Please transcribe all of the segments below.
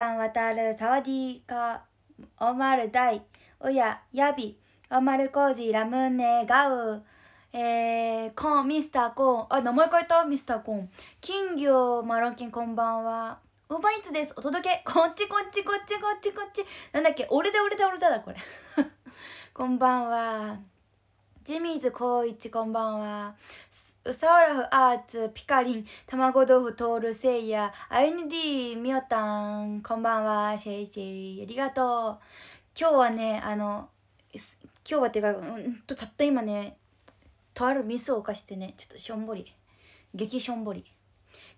さんわたるサワディカオマルダイウヤヤビオマルコージラムネガウえー、コンミスターコーンあ名前変えたミスターコーン金魚マロンキンこんばんはウーバーイーツですお届けこっちこっちこっちこっちこっちなんだっけ俺だ俺だ俺だだこれ こんばんはジミーズイチこんばんはウサオラフアーツピカリン卵豆腐トールセイヤ IND みおたんこんばんはシェイシェイありがとう今日はねあの今日はっていうかうんとたった今ねとあるミスを犯してねちょっとしょんぼり激しょんぼり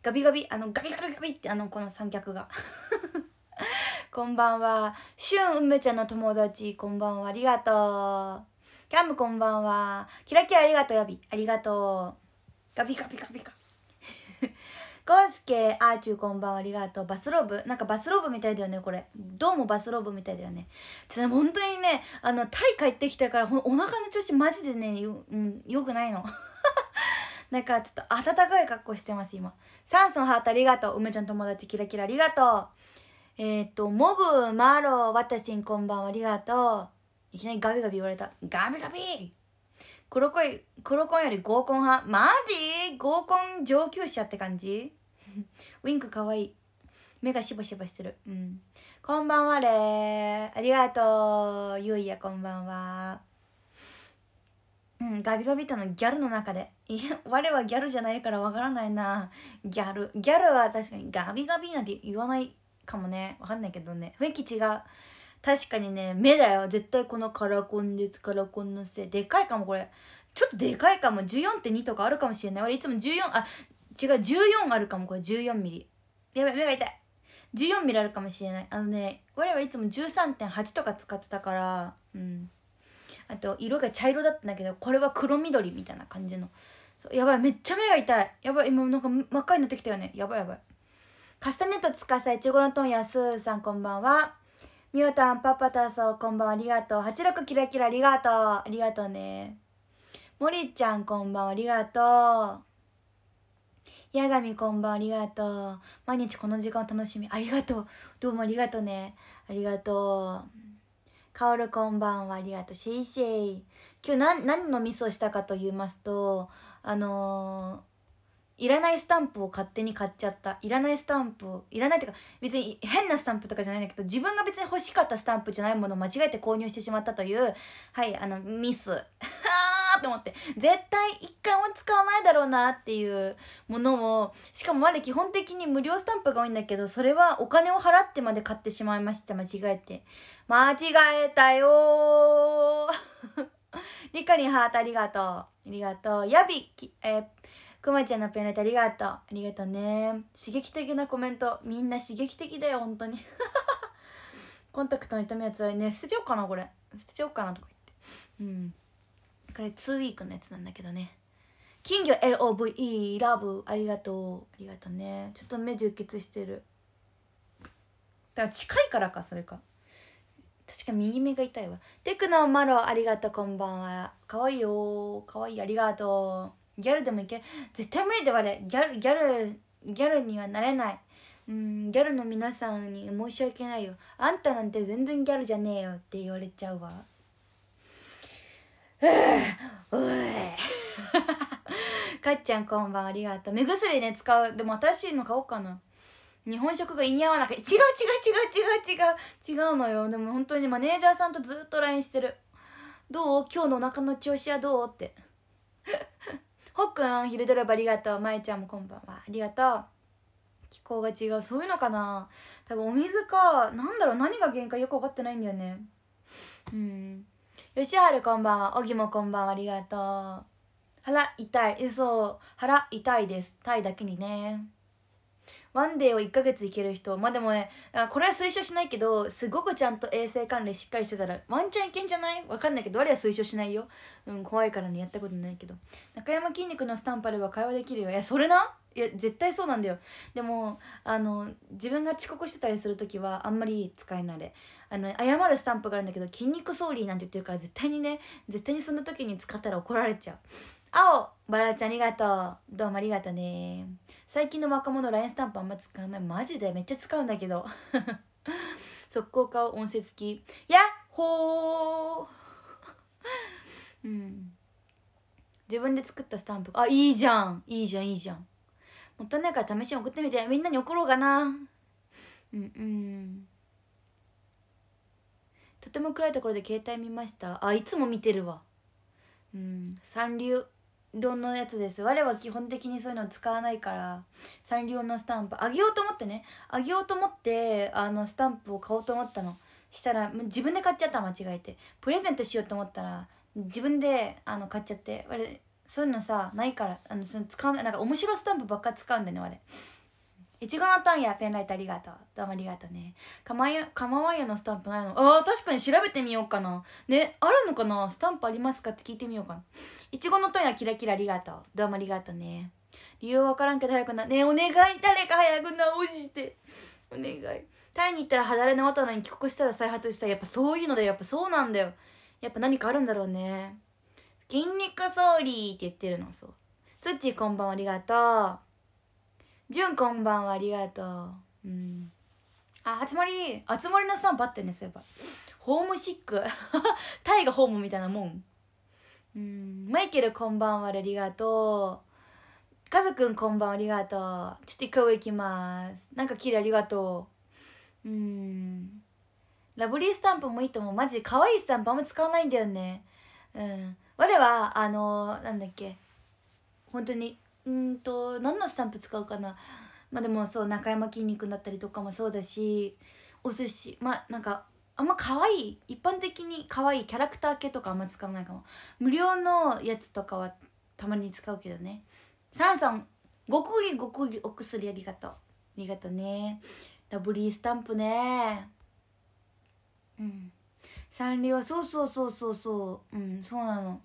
ガビガビあのガビガビガビってあのこの三脚が こんばんはしゅん梅ちゃんの友達こんばんはありがとうキャンプこんばんは。キラキラありがとう、ヤビ。ありがとう。ガビガビガビガゴースケあーちゅうこんばんはありがとうバスローブなんかバスローブみたいだよねこれどうもバスローブみたいだよねちょっと本当にねあのタイ帰ってきたからお腹の調子マジでねよ,、うん、よくないの なんかちょっと暖かい格好してます今サンソンハートありがとう梅ちゃん友達キラキラありがとうえー、っとモグマロワタシンこんばんはありがとういきなりガビガビ言われたガビガビ黒コ黒コンより合コン派マジ合コン上級者って感じ ウィンクかわいい目がしばしばしてるうんこんばんはれありがとうゆいやこんばんはうんガビガビたのギャルの中でいや我はギャルじゃないからわからないなギャルギャルは確かにガビガビなんて言わないかもねわかんないけどね雰囲気違う確かにね目だよ絶対このカラコンですカラコンのせいでかいかもこれちょっとでかいかも14.2とかあるかもしれない俺いつも14あ違う14あるかもこれ14ミリやばい目が痛い14ミリあるかもしれないあのね我はいつも13.8とか使ってたからうんあと色が茶色だったんだけどこれは黒緑みたいな感じのそうやばいめっちゃ目が痛いやばい今なんか真っ赤になってきたよねやばいやばいカスタネット司いちごのトンやすーさんこんばんはみおたん、パパたそう、こんばんは、ありがとう。86キラキラ、ありがとう。ありがとうね。もりちゃん、こんばんは、ありがとう。やがみ、こんばんは、ありがとう。毎日この時間を楽しみ、ありがとう。どうもありがとうね。ありがとう。かおる、こんばんは、ありがとう。シェイシェイ。今日何、何のミスをしたかと言いますと、あのーいらないスタンプを勝手に買っちゃったいらないスタンプをいらないっていうか別に変なスタンプとかじゃないんだけど自分が別に欲しかったスタンプじゃないものを間違えて購入してしまったというはいあのミスあ ーと思って絶対一回も使わないだろうなっていうものをしかもまだ基本的に無料スタンプが多いんだけどそれはお金を払ってまで買ってしまいました間違えて間違えたよーリカリンハートありがとうありがとうやびきえーくまちゃんのペンライトありがとうありがとうね刺激的なコメントみんな刺激的だよ本当に コンタクトの痛みはつはいね捨てちゃおうかなこれ捨てちゃおうかなとか言ってうんこれ2ウィークのやつなんだけどね金魚 LOVE ラブありがとうありがとうねちょっと目充血してるだから近いからかそれか確か右目が痛いわテクノマロありがとうこんばんはかわいいよかわいいありがとうギャルでもいけ絶対無理だわれギャルギャルギャルにはなれないうんギャルの皆さんに申し訳ないよあんたなんて全然ギャルじゃねえよって言われちゃうわうう かっちゃんこんばんありがとう目薬ね使うでも新しいの買おうかな日本食が胃に合わなくて違う違う違う違う違う違うのよでも本当にマネージャーさんとずっと LINE してるどう今日のお腹の調子はどうってほっくん昼ドラばありがとうまいちゃんもこんばんはありがとう気候が違うそういうのかな多分お水かなんだろう何が限界よく分かってないんだよねうん吉原こんばんはおぎもこんばんはありがとう腹痛いそう腹痛いですタイだけにねワンデーを1ヶ月いける人まあでもねこれは推奨しないけどすごくちゃんと衛生管理しっかりしてたらワンチャンいけんじゃないわかんないけどあれは推奨しないようん怖いからねやったことないけど中山筋肉のスタンプあれば会話できるよいやそれないや絶対そうなんだよでもあの自分が遅刻してたりする時はあんまり使いないあの謝るスタンプがあるんだけど「筋肉ソーリー」なんて言ってるから絶対にね絶対にその時に使ったら怒られちゃう青バラちゃんありがとうどうもありがとうね最近の若者 LINE スタンプあんま使わないマジでめっちゃ使うんだけど 速攻化音声付きやっほーうん自分で作ったスタンプあいいじゃんいいじゃんいいじゃんもったいないから試しに送ってみてみんなに送ろうかなうんうんとても暗いところで携帯見ましたあいつも見てるわうん三流論のやつです我は基本的にそういうの使わないからサンリオのスタンプあげようと思ってねあげようと思ってあのスタンプを買おうと思ったのしたら自分で買っちゃった間違えてプレゼントしようと思ったら自分であの買っちゃってあそういうのさないからあのその使わないなんか面白スタンプばっか使うんだよねあれいちごのトンやペンライトありがとう。どうもありがとうね。かまや、かまわやのスタンプないのああ、確かに調べてみようかな。ね、あるのかなスタンプありますかって聞いてみようかな。いちごのトンやキラキラありがとう。どうもありがとうね。理由わからんけど早くな。ねお願い。誰か早く直して。お願い。タイに行ったら離れの渡なのに帰国したら再発したやっぱそういうのだよ。やっぱそうなんだよ。やっぱ何かあるんだろうね。筋肉ソーリーって言ってるの、そう。つっちこんばんはありがとう。じゅんこんばんはありがとううんああつ森あつ森のスタンプあってねそういえばホームシック タイがホームみたいなもんうんマイケルこんばんはありがとうカズくんこんばんはありがとうちょっと一回上行きますなんかきれいありがとううんラブリースタンプもいいと思うマジ可愛いスタンプあんま使わないんだよねうん我はあのー、なんだっけ本当にうんと何のスタンプ使うかなまあでもそう中山きんに君だったりとかもそうだしお寿司まあなんかあんま可愛い一般的に可愛いキャラクター系とかあんま使わないかも無料のやつとかはたまに使うけどねサンソンごくぎごくぎお薬ありがとうありがとうねラブリースタンプねうんサンリオそうそうそうそうそううんそうなの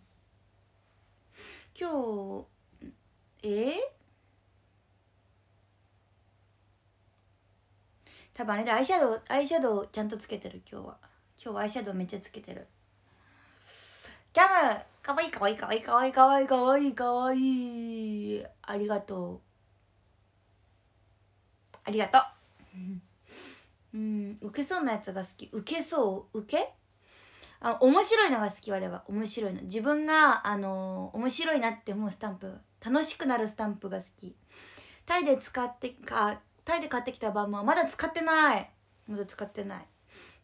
今日え多分あれでアイシャドウアイシャドウちゃんとつけてる今日は今日はアイシャドウめっちゃつけてるキャムかわいいかわいいかわいいかわいいかわいいかわいいかわいいありがとうありがとううんウケそうなやつが好きウケそうウケあ面白いのが好き我は面白いの自分があのー、面白いなって思うスタンプ楽しくなるスタンプが好きタイで使ってかタイで買ってきたバンマはまだ使ってないまだ使ってない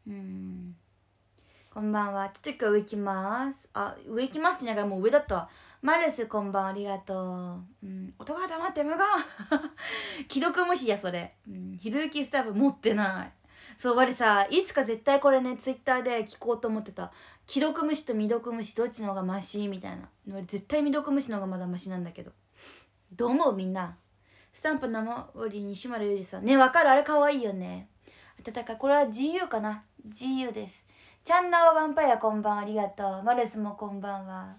うんこんばんは。ちょっと一回上行きます。あ、上行きますってながらもう上だったわ。マルス、こんばんありがとう。うん、音が黙って無が。既読無視や、それ。うん、ひろゆきスタンプ持ってない。そう、我さ、いつか絶対これね、ツイッターで聞こうと思ってた。既読無視と未読無視どっちの方がマシみたいな俺絶対未読無視の方がまだマシなんだけどどう思うみんなスタンプ生折西村ゆりさんねわかるあれ可愛いよね暖かこれは GU かな GU ですチャンナオヴァンパイアこんばんありがとうマレスもこんばんは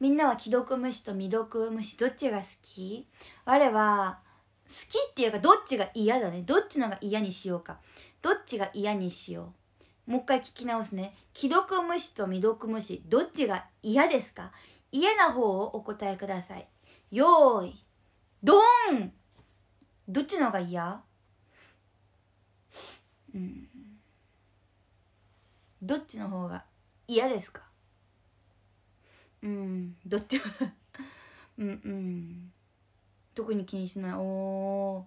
みんなは既読無視と未読無視どっちが好き我は好きっていうかどっちが嫌だねどっちのが嫌にしようかどっちが嫌にしようもう一回聞き直すね既読無視と未読無視どっちが嫌ですか嫌な方をお答えくださいよーいドンどっちの方が嫌うんどっちの方が嫌ですかうんどっち うんうん特に気にしないおお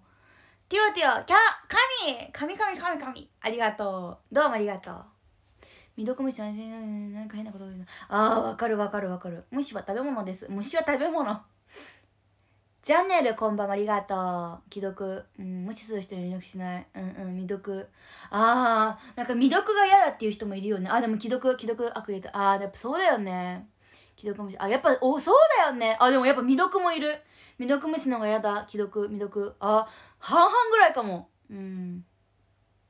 ティオティオ、キャ、神神神神神ありがとう。どうもありがとう。未読虫はなんか変なことああ、わかるわかるわかる。虫は食べ物です。虫は食べ物。ジャンネルこんばんはありがとう。既読。うん、無視する人に連絡しない。うんうん、未読。ああ、なんか未読が嫌だっていう人もいるよね。あ、でも既読、既読、悪意と。ああ、やっぱそうだよね。既読虫。あ、やっぱ、お、そうだよね。あ、でもやっぱ未読もいる。未読無視の方が嫌だ既読未読あ半々ぐらいかもうん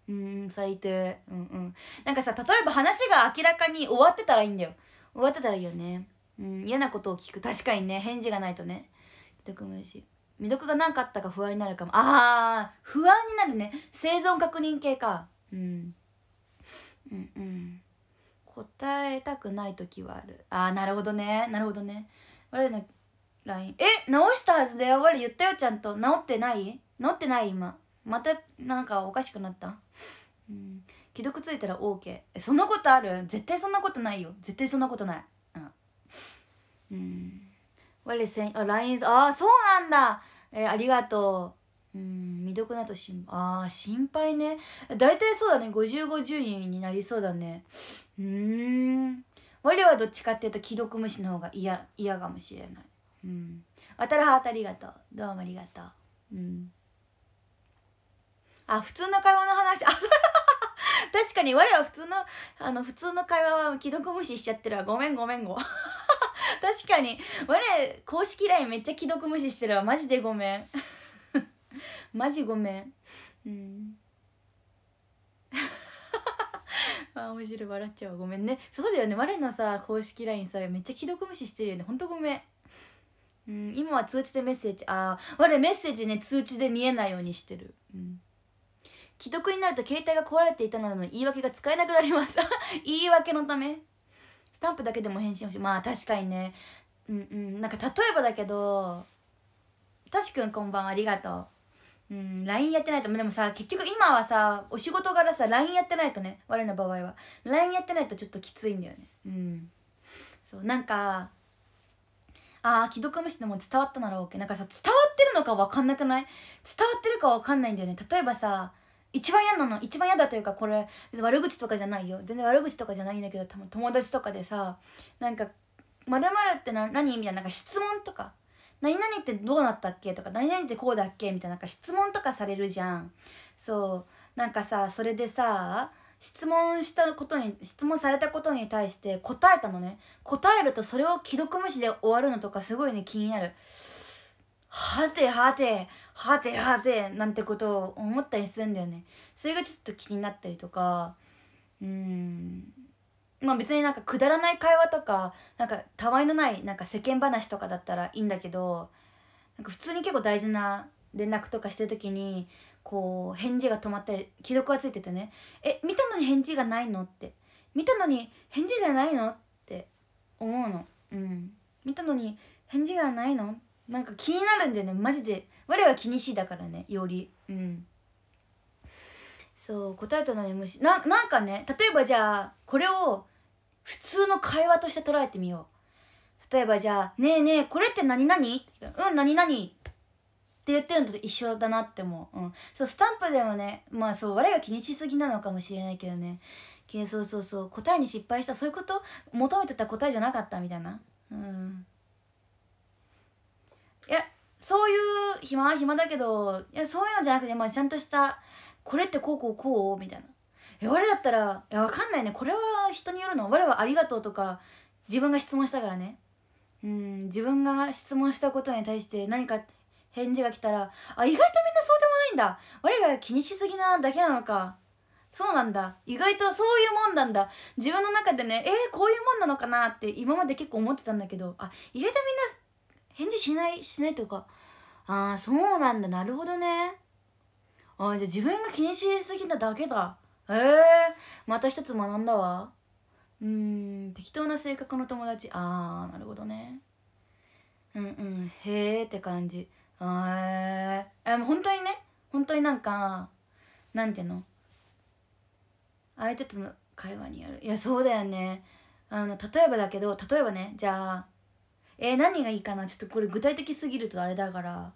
うん最低うんうんなんかさ例えば話が明らかに終わってたらいいんだよ終わってたらいいよねうん嫌なことを聞く確かにね返事がないとね既読無視未読が何かあったか不安になるかもあー不安になるね生存確認系か、うん、うんうん答えたくない時はあるあーなるほどねなるほどね我の LINE え直したはずだよ我言ったよちゃんと直ってない直ってない今またなんかおかしくなったうん既読ついたら OK えそんなことある絶対そんなことないよ絶対そんなことないうん、うん、我せんあ LINE ああそうなんだえー、ありがとううん未読だと心配あ心配ね大体そうだね5050人になりそうだねうん我はどっちかっていうと既読無視の方が嫌嫌かもしれないうん。渡るハートありがとう。どうもありがとう。うん。あ、普通の会話の話。あ、確かに我は普通の、あの、普通の会話は既読無視しちゃってるわ。ごめんごめんご。確かに。我、公式 LINE めっちゃ既読無視してるわ。マジでごめん。マジごめん。うん。あ面白い笑っちゃうごめんねそうだよね我のさ公式 LINE さめっちゃ既読無視してるよねほんとごめんうん、今は通知でメッセージああ我メッセージね通知で見えないようにしてるうん既読になると携帯が壊れていたのでも言い訳が使えなくなります 言い訳のためスタンプだけでも返信欲しいまあ確かにねうんうんなんか例えばだけどたしくんこんばんありがとううん LINE やってないとでもさ結局今はさお仕事柄さ LINE やってないとね我の場合は LINE やってないとちょっときついんだよねうんそうなんかああ既読無視でも伝わったならケーなんかさ伝わってるのか分かんなくない伝わってるか分かんないんだよね例えばさ一番嫌なの一番嫌だというかこれ悪口とかじゃないよ全然悪口とかじゃないんだけど友達とかでさなんか「まるって何?」みたいななんか質問とか「何々ってどうなったっけ?」とか「何々ってこうだっけ?」みたいななんか質問とかされるじゃんそうなんかさそれでさ質問したことに質問されたことに対して答えたのね答えるとそれを既読無視で終わるのとかすごいね気になるはてはてはてはてなんてことを思ったりするんだよねそれがちょっと気になったりとかうんまあ別になんかくだらない会話とかなんかたわいのないなんか世間話とかだったらいいんだけどなんか普通に結構大事な連絡とかしてる時にこう返事が止まったり既読がついててね「え見たのに返事がないの?」って「見たのに返事がないの?」って思うのうん見たのに返事がないのなんか気になるんだよねマジで我は気にしいだからねよりうんそう答えとのに無視ななんかね例えばじゃあこれを普通の会話として捉えてみよう例えばじゃあ「ねえねえこれって何々?」うん何々」って言ってるのと一緒だなって思う、うん、そうスタンプでもねまあそう我が気にしすぎなのかもしれないけどねけそうそうそう答えに失敗したそういうこと求めてた答えじゃなかったみたいなうんいやそういう暇は暇だけどいやそういうのじゃなくて、まあ、ちゃんとしたこれってこうこうこうみたいなえ我だったらいやわかんないねこれは人によるの我はありがとうとか自分が質問したからねうん自分が質問したことに対して何か返事が来たらあ意外とみんなそうでもないんだ我が気にしすぎなだけなのかそうなんだ意外とそういうもんなんだ自分の中でねえー、こういうもんなのかなって今まで結構思ってたんだけどあ意外とみんな返事しないしないというかああそうなんだなるほどねああじゃあ自分が気にしすぎただけだえー、また一つ学んだわうん適当な性格の友達ああなるほどねうんうんへえって感じへえもう本当にね本当になんかなんていうの相手との会話にやるいやそうだよねあの例えばだけど例えばねじゃあえー、何がいいかなちょっとこれ具体的すぎるとあれだから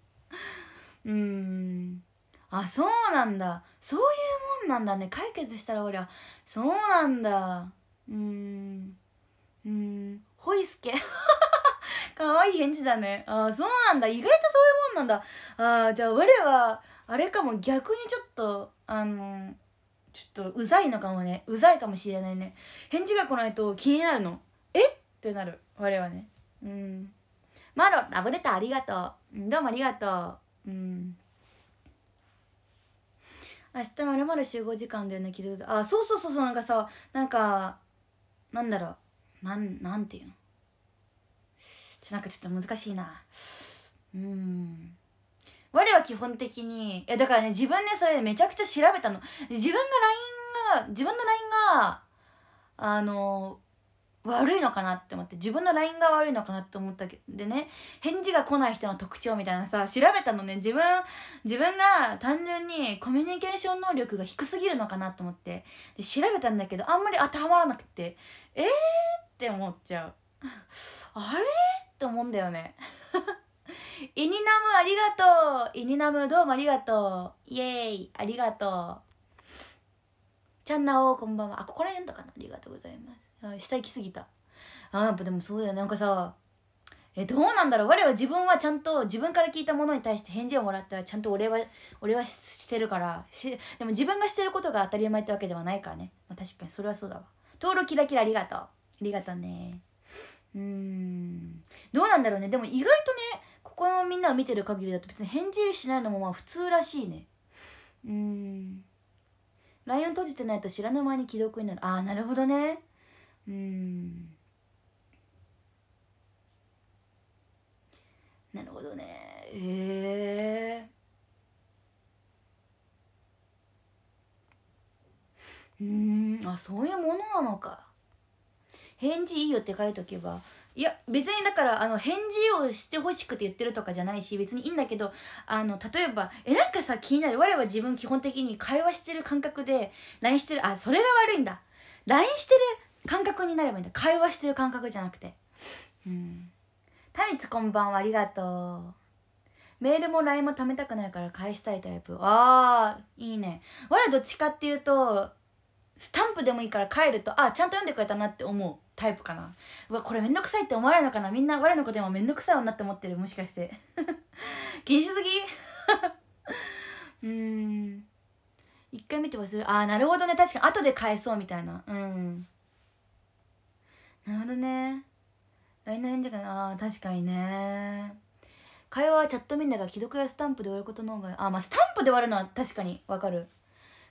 うんあそうなんだそういうもんなんだね解決したら俺はそうなんだうんうんホイスケ可愛 い返事だねああそうなんだ意外とそういうもんなんだああじゃあ我はあれかも逆にちょっとあのちょっとうざいのかもねうざいかもしれないね返事が来ないと気になるのえってなる我はねうんマロラブレターありがとうどうもありがとううん明日まるまる集合時間だよね聞いてくあそうそうそうそうなんかさなんかなんだろうなんなんていうのちょなんかちょっと難しいなうん我は基本的にいやだからね自分ねそれめちゃくちゃ調べたの自分が LINE が自分の LINE があの悪いのかなって思って自分の LINE が悪いのかなって思ったけどでね返事が来ない人の特徴みたいなさ調べたのね自分自分が単純にコミュニケーション能力が低すぎるのかなと思ってで調べたんだけどあんまり当てはまらなくてえーって思っちゃうあれって思うんだよね イニナムありがとうイニナムどうもありがとうイエーイありがとうチャンナおこんばんはあここら辺とかなありがとうございますあ下行きすぎたあやっぱでもそうだよなんかさえどうなんだろう我は自分はちゃんと自分から聞いたものに対して返事をもらったはちゃんと俺は俺はしてるからしでも自分がしてることが当たり前ってわけではないからね、まあ、確かにそれはそうだわ登録キラキラありがとうりがとねうんどうなんだろうねでも意外とねここのみんなを見てる限りだと別に返事しないのもまあ普通らしいねうんライオン閉じてないと知らぬ間に既読になるああなるほどねうんなるほどねええー、うんあそういうものなのか返事いいよって書いとけばいや別にだからあの返事をしてほしくて言ってるとかじゃないし別にいいんだけどあの例えばえなんかさ気になる我は自分基本的に会話してる感覚で LINE してるあそれが悪いんだ LINE してる感覚になればいいんだ会話してる感覚じゃなくてうんタミツこんばんはありがとうメールも LINE も貯めたくないから返したいタイプああ、いいね我はどっちかっていうとスタンプでもいいから帰るとあちゃんと読んでくれたなって思うタイプかなうわこれめんどくさいって思われるのかなみんな我の子でもめんどくさい女って思ってるもしかして気にしすぎ うん一回見て忘れるああなるほどね確かに後で返そうみたいなうんなるほどね LINE の返事かなあ確かにね会話はチャットみんなが既読やスタンプで終わることの方があまあスタンプで終わるのは確かにわかる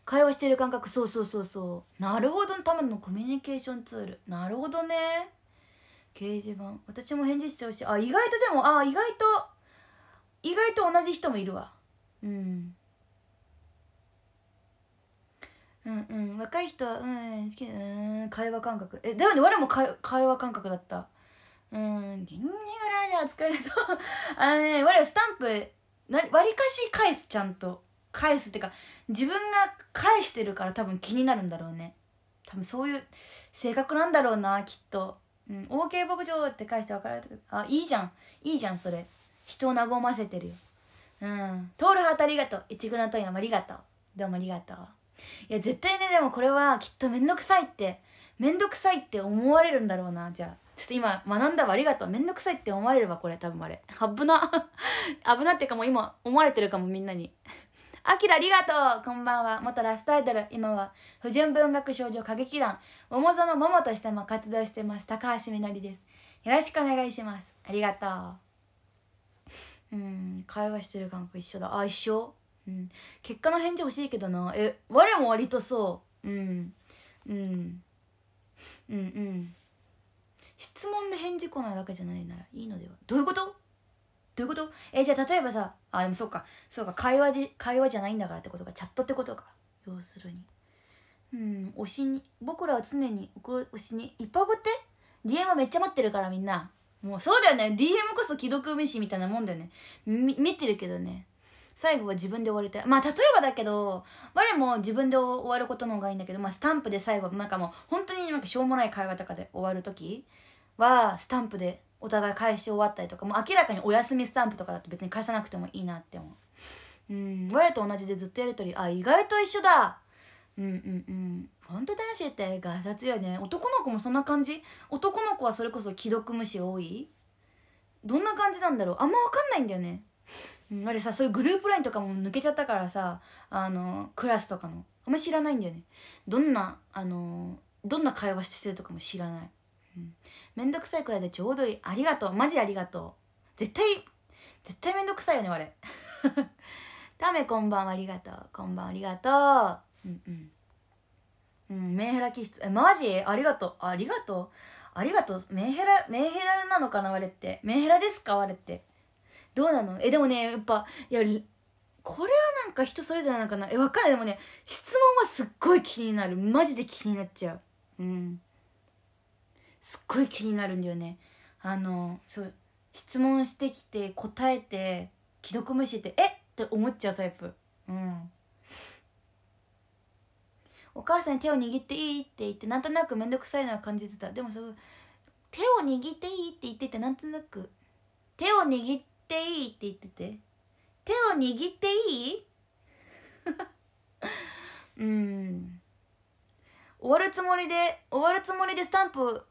会話してる感覚そうそうそうそうなるほどためのコミュニケーションツールなるほどね掲示板私も返事しちゃうしあ意外とでもあ意外と意外と同じ人もいるわうんうんうん若い人はうん好きうん会話感覚えでもね我も会話感覚だったうん「銀河ラジャー疲れそう」あのね我はスタンプな割かし返すちゃんと返すっていうか自分が返してるから多分気になるんだろうね多分そういう性格なんだろうなきっと「うん、OK 牧場」って返して分かられるあいいじゃんいいじゃんそれ人を和ませてるようん「トールハートありがとう」「いちごのトイヤもありがとう」どうもありがとういや絶対ねでもこれはきっとめんどくさいってめんどくさいって思われるんだろうなじゃあちょっと今学んだわありがとうめんどくさいって思われるわこれ多分あれ危な 危なっていうかもう今思われてるかもみんなにあきらありがとうこんばんは元ラストアイドル今は不純文学少女歌劇団桃園桃としても活動してます高橋みのりですよろしくお願いしますありがとううん会話してる感覚一緒だあ一緒うん結果の返事欲しいけどなえ我も割とそううんうんうんうん質問で返事来ないわけじゃないならいいのではどういうことどういうことえじゃあ例えばさあでもそうかそうか会話で会話じゃないんだからってことかチャットってことか要するにうん推しに僕らは常に推しにいっぱい送って DM めっちゃ待ってるからみんなもうそうだよね DM こそ既読無視みたいなもんだよね見てるけどね最後は自分で終わりたいまあ例えばだけど我も自分で終わることの方がいいんだけど、まあ、スタンプで最後なんかもう本当になんかしょうもない会話とかで終わる時はスタンプでお互い返し終わったりとかもう明らかにお休みスタンプとかだと別に返さなくてもいいなって思ううん我と同じでずっとやり取りあ意外と一緒だうんうんうんほんと男子ってガサツよね男の子もそんな感じ男の子はそれこそ既読無視多いどんな感じなんだろうあんま分かんないんだよねうあれさそういうグループ LINE とかも抜けちゃったからさあのクラスとかのあんま知らないんだよねどんなあのどんな会話してるとかも知らないうん、めんどくさいくらいでちょうどいいありがとうマジありがとう絶対絶対めんどくさいよね我 ダメこんばんはありがとうこんばんはありがとううんうんうんメンヘラ気質えマジありがとうありがとうありがとうメンヘラメンヘラなのかな我ってメンヘラですか我ってどうなのえでもねやっぱいやこれはなんか人それぞれなのかなえわかんないでもね質問はすっごい気になるマジで気になっちゃううんすっごい気になるんだよねあのそう質問してきて答えて既読無視ってえっって思っちゃうタイプうんお母さんに手を握っていいって言ってなんとなく面倒くさいのは感じてたでもそう手を握っていいって言っててなんとなく手を握っていいって言ってて手を握っていい うん終わるつもりで終わるつもりでスタンプ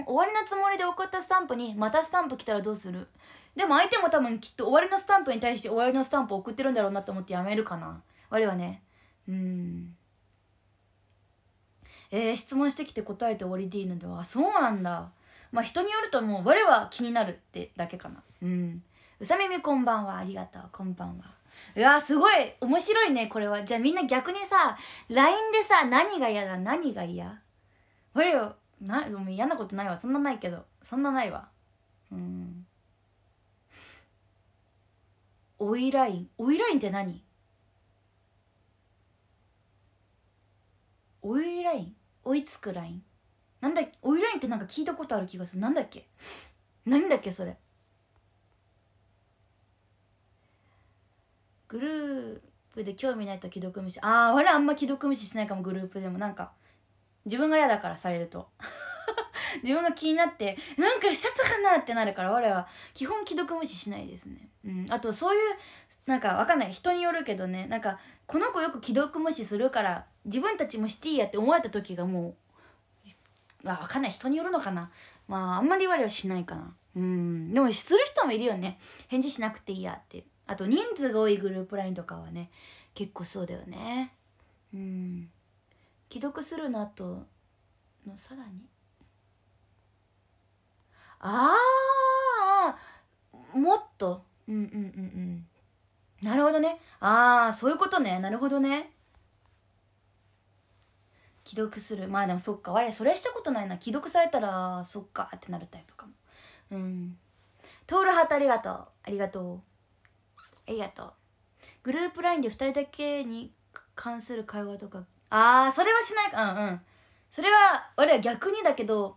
ん終わりのつもりで送ったスタンプにまたスタンプ来たらどうするでも相手も多分きっと終わりのスタンプに対して終わりのスタンプ送ってるんだろうなと思ってやめるかな我はねうんえー、質問してきて答えて終わりでいいのではそうなんだまあ人によるともう我は気になるってだけかなうんうさみみこんばんはありがとうこんばんはうわすごい面白いねこれはじゃあみんな逆にさ LINE でさ何が嫌だ何が嫌我よなでも嫌なことないわそんなないけどそんなないわうんオイラインオイラインって何オイライン追いつくラインなんだオイラインってなんか聞いたことある気がするなんだっけ何だっけそれグループで興味ないと既読無視ああ我あんま既読無視しないかもグループでもなんか自分が嫌だからされると 自分が気になってなんかしちゃったかなってなるから我は基本既読無視しないですね、うん、あとそういうなんかわかんない人によるけどねなんかこの子よく既読無視するから自分たちもしていいやって思われた時がもうあわかんない人によるのかなまああんまり我はしないかなうんでもする人もいるよね返事しなくていいやってあと人数が多いグループ LINE とかはね結構そうだよねうん既読するなとのさらにああもっとうんうんうんうんなるほどねああそういうことねなるほどね既読するまあでもそっか我それしたことないな既読されたらそっかってなるタイプかもうんトールハートありがとうありがとうありがとうグループ LINE で2人だけに関する会話とかああそれはしないかうんうんそれは俺は逆にだけど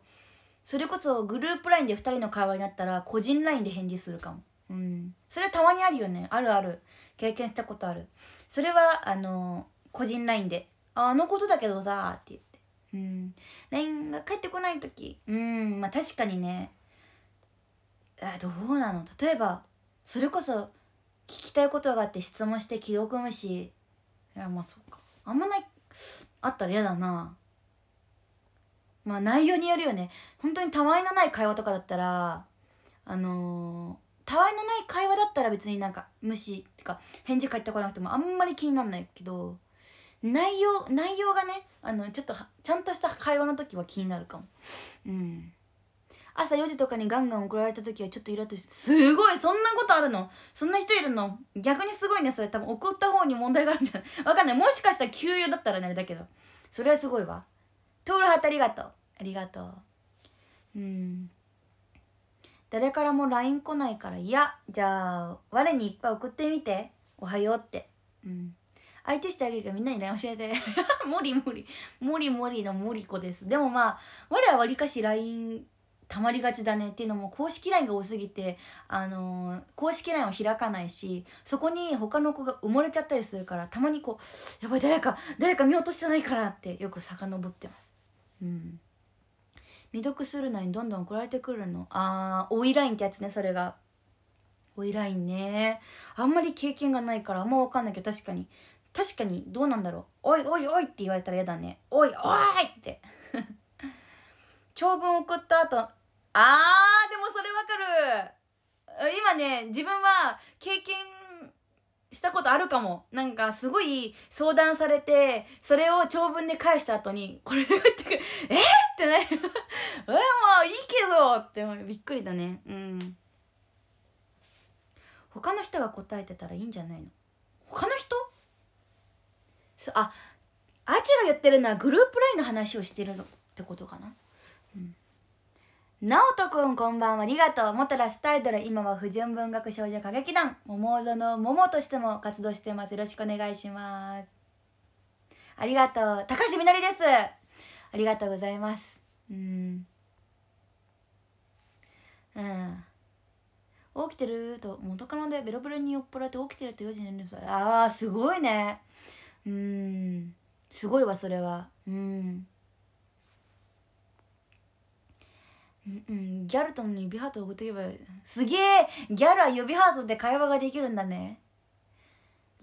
それこそグループ LINE で2人の会話になったら個人 LINE で返事するかもうんそれはたまにあるよねあるある経験したことあるそれはあのー、個人 LINE で「あのことだけどさ」って言ってうん LINE が返ってこない時うんまあ確かにねあどうなの例えばそれこそ聞きたいことがあって質問して既読無視いやまあそうかあんまないあったら嫌だなまあ内容によるよね本当にたわいのない会話とかだったらあのー、たわいのない会話だったら別になんか無視ってか返事返ってこなくてもあんまり気になんないけど内容内容がねあのちょっとちゃんとした会話の時は気になるかもうん朝4時とかにガンガン送られた時はちょっとイラッとしてすごいそんなことあるのそんな人いるの逆にすごいねそれ多分送った方に問題があるんじゃないわかんないもしかしたら給油だったらねあれだけどそれはすごいわトールハトありがとうありがとううん誰からも LINE 来ないからいやじゃあ我にいっぱい送ってみておはようってうん相手してあげるからみんなに LINE 教えて もりもりもりもりのもりこですでもまあ我はわりかし LINE 溜まりがちだねっていうのも公式 LINE が多すぎて、あのー、公式 LINE は開かないしそこに他の子が埋もれちゃったりするからたまにこう「やばい誰か誰か見落としてないから」ってよく遡ってます。うん未読するなにどんどん送られてくるのああ追い LINE ってやつねそれが追い LINE ねあんまり経験がないからあんま分かんないけど確かに確かにどうなんだろう「おいおいおい」って言われたら嫌だね「おいおい!」って 長文送った後あー、でもそれわかる。今ね、自分は経験したことあるかも。なんかすごい相談されて、それを長文で返した後に、これで言ってくる。えー、ってなる。え、もういいけどってびっくりだね。うん。他の人が答えてたらいいんじゃないの他の人あ、アちが言ってるのはグループ LINE の話をしてるのってことかななおとくんこんばんはありがとうもたらスタイトル今は不純文学少女歌劇団桃園の桃としても活動してますよろしくお願いしますありがとう高橋みのりですありがとうございますうんうん起きてると元カノでベロベロに酔っ払って起きてると4時に寝るんですああすごいねうんすごいわそれはうんうん、ギャルとの指ハートを送っていけばすげえギャルは指ハートで会話ができるんだね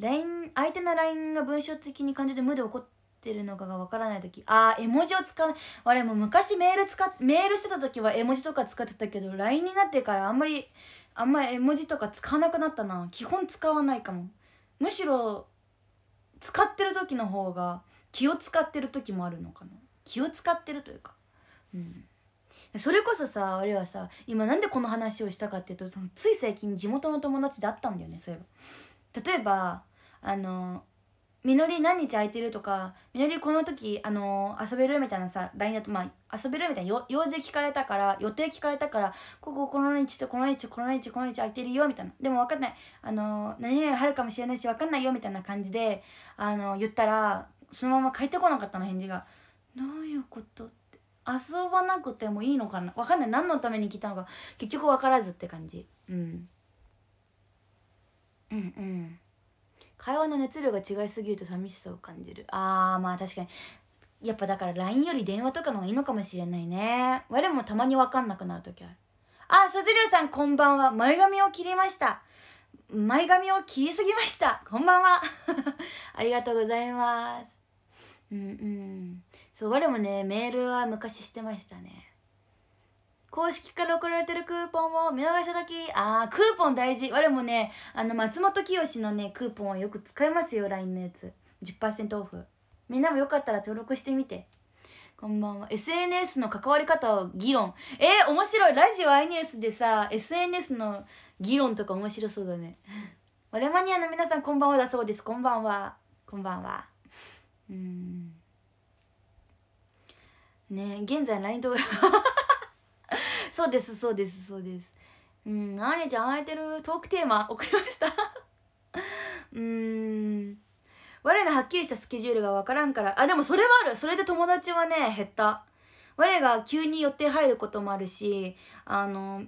LINE 相手の LINE が文章的に感じて無で怒ってるのかがわからない時ああ、絵文字を使うあれも昔メール使っ、メールしてた時は絵文字とか使ってたけど LINE になってからあんまりあんまり絵文字とか使わなくなったな基本使わないかもむしろ使ってる時の方が気を使ってる時もあるのかな気を使ってるというかうんそれこそさ俺はさ今なんでこの話をしたかっていうとそのつい最近地元の友達で会ったんだよねそういえば例えばあの「みのり何日空いてる?」とか「みのりこの時あの遊べる?」みたいなさ LINE だとまあ遊べるみたいな用事聞かれたから予定聞かれたから「こここの日とこの日この日この日空いてるよ」みたいなでも分かんないあの何々あるかもしれないし分かんないよみたいな感じであの言ったらそのまま帰ってこなかったの返事が「どういうこと?」遊ばなくてもいいのかなわかんない何のために来たのか結局分からずって感じ、うん、うんうん会話の熱量が違いすぎると寂しさを感じるあーまあ確かにやっぱだから LINE より電話とかの方がいいのかもしれないね我もたまに分かんなくなる時あるあっ卒業さんこんばんは前髪を切りました前髪を切りすぎましたこんばんは ありがとうございますうんうんそう我もねメールは昔してましたね公式から送られてるクーポンを見逃した時ああクーポン大事我もねあの松本清のねクーポンはよく使いますよ LINE のやつ10%オフみんなもよかったら登録してみてこんばんは SNS の関わり方を議論えー、面白いラジオ i ニュースでさ SNS の議論とか面白そうだね俺マニアの皆さんこんばんはだそうですこんばんはこんばんはうんね現在 LINE 動画そうですそうですそうですうんあねちゃん空いてるトークテーマ送りました うん我のはっきりしたスケジュールが分からんからあでもそれはあるそれで友達はね減った我が急に予定入ることもあるしあの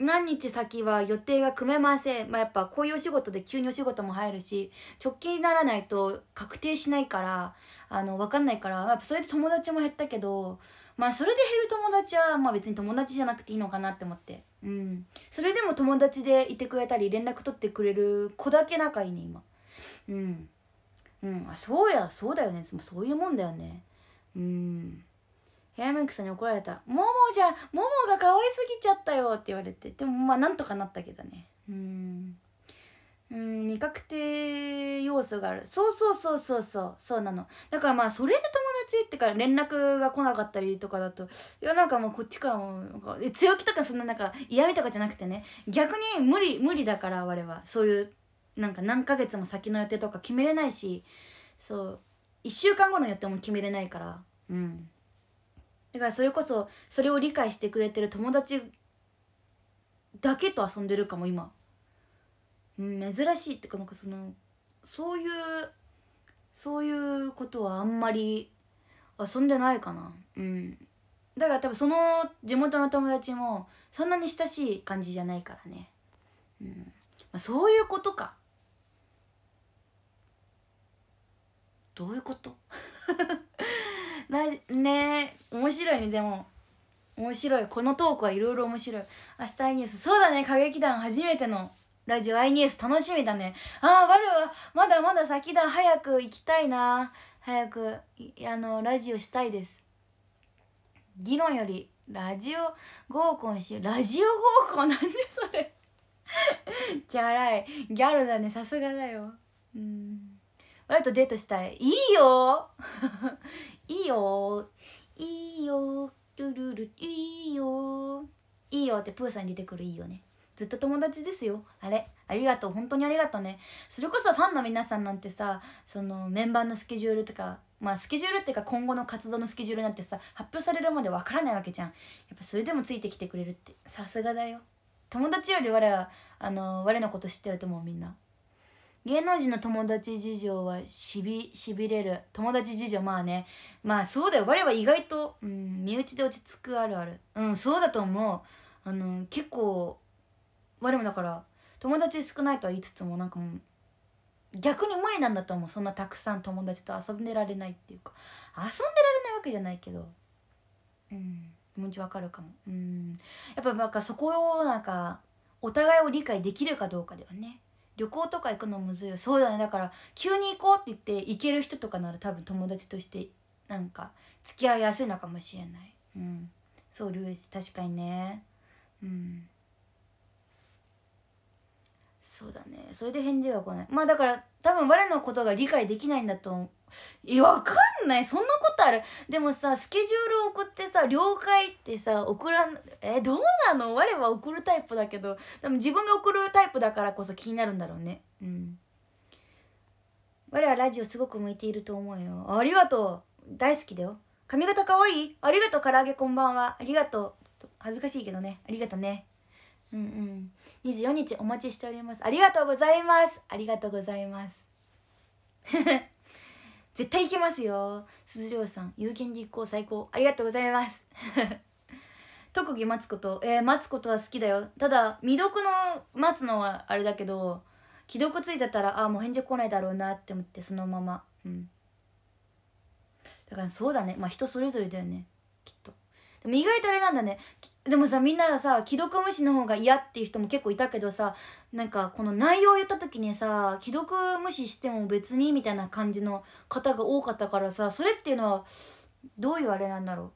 何日先は予定が組めません、まあ、やっぱこういうお仕事で急にお仕事も入るし直近にならないと確定しないからあの分かんないからまっそれで友達も減ったけどまあそれで減る友達は、まあ、別に友達じゃなくていいのかなって思ってうんそれでも友達でいてくれたり連絡取ってくれる子だけ仲いいね今うんうんあそうやそうだよねそういうもんだよねうんヘアメイクさんに怒られた「ももじゃももが可愛すぎちゃったよ」って言われてでもまあなんとかなったけどねうんうん未確定要素があるそうそうそうそうそうそうなのだからまあそれで友達ってか連絡が来なかったりとかだといやなんかもうこっちからもなんか強気とかそんななんか嫌味とかじゃなくてね逆に無理無理だから我はそういうなんか何ヶ月も先の予定とか決めれないしそう1週間後の予定も決めれないからうんだからそれこそそれを理解してくれてる友達だけと遊んでるかも今珍しいっていうかなんかそのそういうそういうことはあんまり遊んでないかなうんだから多分その地元の友達もそんなに親しい感じじゃないからねうん、まあ、そういうことかどういうこと ね面白いねでも面白いこのトークはいろいろ面白い明日ニュースそうだね歌劇団初めてのラジオ i イニュース楽しみだねああ我はまだまだ先だ早く行きたいな早くあのラジオしたいです議論よりラジオ合コンしラジオ合コンなんでそれ チャラいギャルだねさすがだようん我とデートしたいいいよ いいよいいよルルルいいよいいよってプーさんに出てくるいいよねずっと友達ですよあれありがとう本当にありがとうねそれこそファンの皆さんなんてさそのメンバーのスケジュールとかまあスケジュールっていうか今後の活動のスケジュールなんてさ発表されるまでわからないわけじゃんやっぱそれでもついてきてくれるってさすがだよ友達より我はあの我のこと知ってると思うみんな芸能人の友達事情はしびしびれる友達事情まあねまあそうだよ我は意外と、うん、身内で落ち着くあるあるうんそうだと思うあの結構まあでもだから友達少ないとは言いつつもなんかもう逆に無理なんだと思うそんなたくさん友達と遊んでられないっていうか遊んでられないわけじゃないけどうん気持ちわかるかもうんやっぱなんかそこをなんかお互いを理解できるかどうかだよね旅行とか行くのむずいよそうだねだから急に行こうって言って行ける人とかなら多分友達としてなんか付き合いやすいのかもしれないうんそうルイス確かにねうんそうだねそれで返事が来ないまあだから多分我のことが理解できないんだと思うえわかんないそんなことあるでもさスケジュール送ってさ了解ってさ送らんえどうなの我は送るタイプだけどでも自分が送るタイプだからこそ気になるんだろうねうん我はラジオすごく向いていると思うよありがとう大好きだよ髪型かわいいありがとう唐揚げこんばんはありがとうちょっと恥ずかしいけどねありがとうねうんうん24日お待ちしておりますありがとうございますありがとうございます 絶対行きますよ鈴涼さん有権実行最高ありがとうございます 特技待つことえー、待つことは好きだよただ未読の待つのはあれだけど既読ついてたらああもう返事来ないだろうなって思ってそのままうんだからそうだねまあ人それぞれだよねきっとでも意外とあれなんだねでもさみんなさ既読無視の方が嫌っていう人も結構いたけどさなんかこの内容を言った時にさ既読無視しても別にみたいな感じの方が多かったからさそれっていうのはどういうあれなんだろ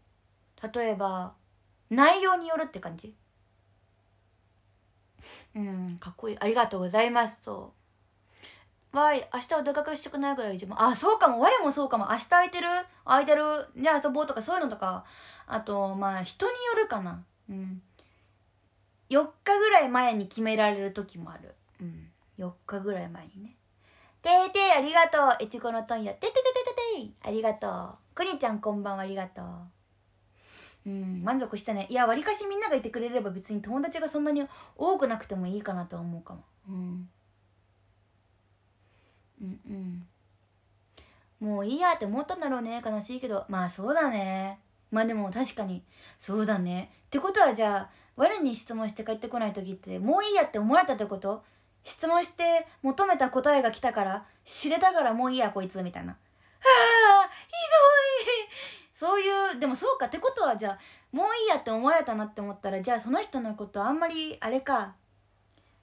う例えば内容によるって感じうんかっこいいありがとうございますそうわい明日は出かけしたくないぐらい自分あそうかも我もそうかも明日空いてる空いてるあ遊ぼうとかそういうのとかあとまあ人によるかなうん4日ぐらい前に決められる時もあるうん4日ぐらい前にね「ててありがとうえちごのとんやててててててありがとうくにちゃんこんばんはありがとう」うん満足したねいやわりかしみんながいてくれれば別に友達がそんなに多くなくてもいいかなと思うかも、うん、うんうんもういいやって思ったんだろうね悲しいけどまあそうだねまあでも確かにそうだねってことはじゃあ我に質問して帰ってこない時ってもういいやって思われたってこと質問して求めた答えが来たから知れたからもういいやこいつみたいなあーひどいそういうでもそうかってことはじゃあもういいやって思われたなって思ったらじゃあその人のことあんまりあれか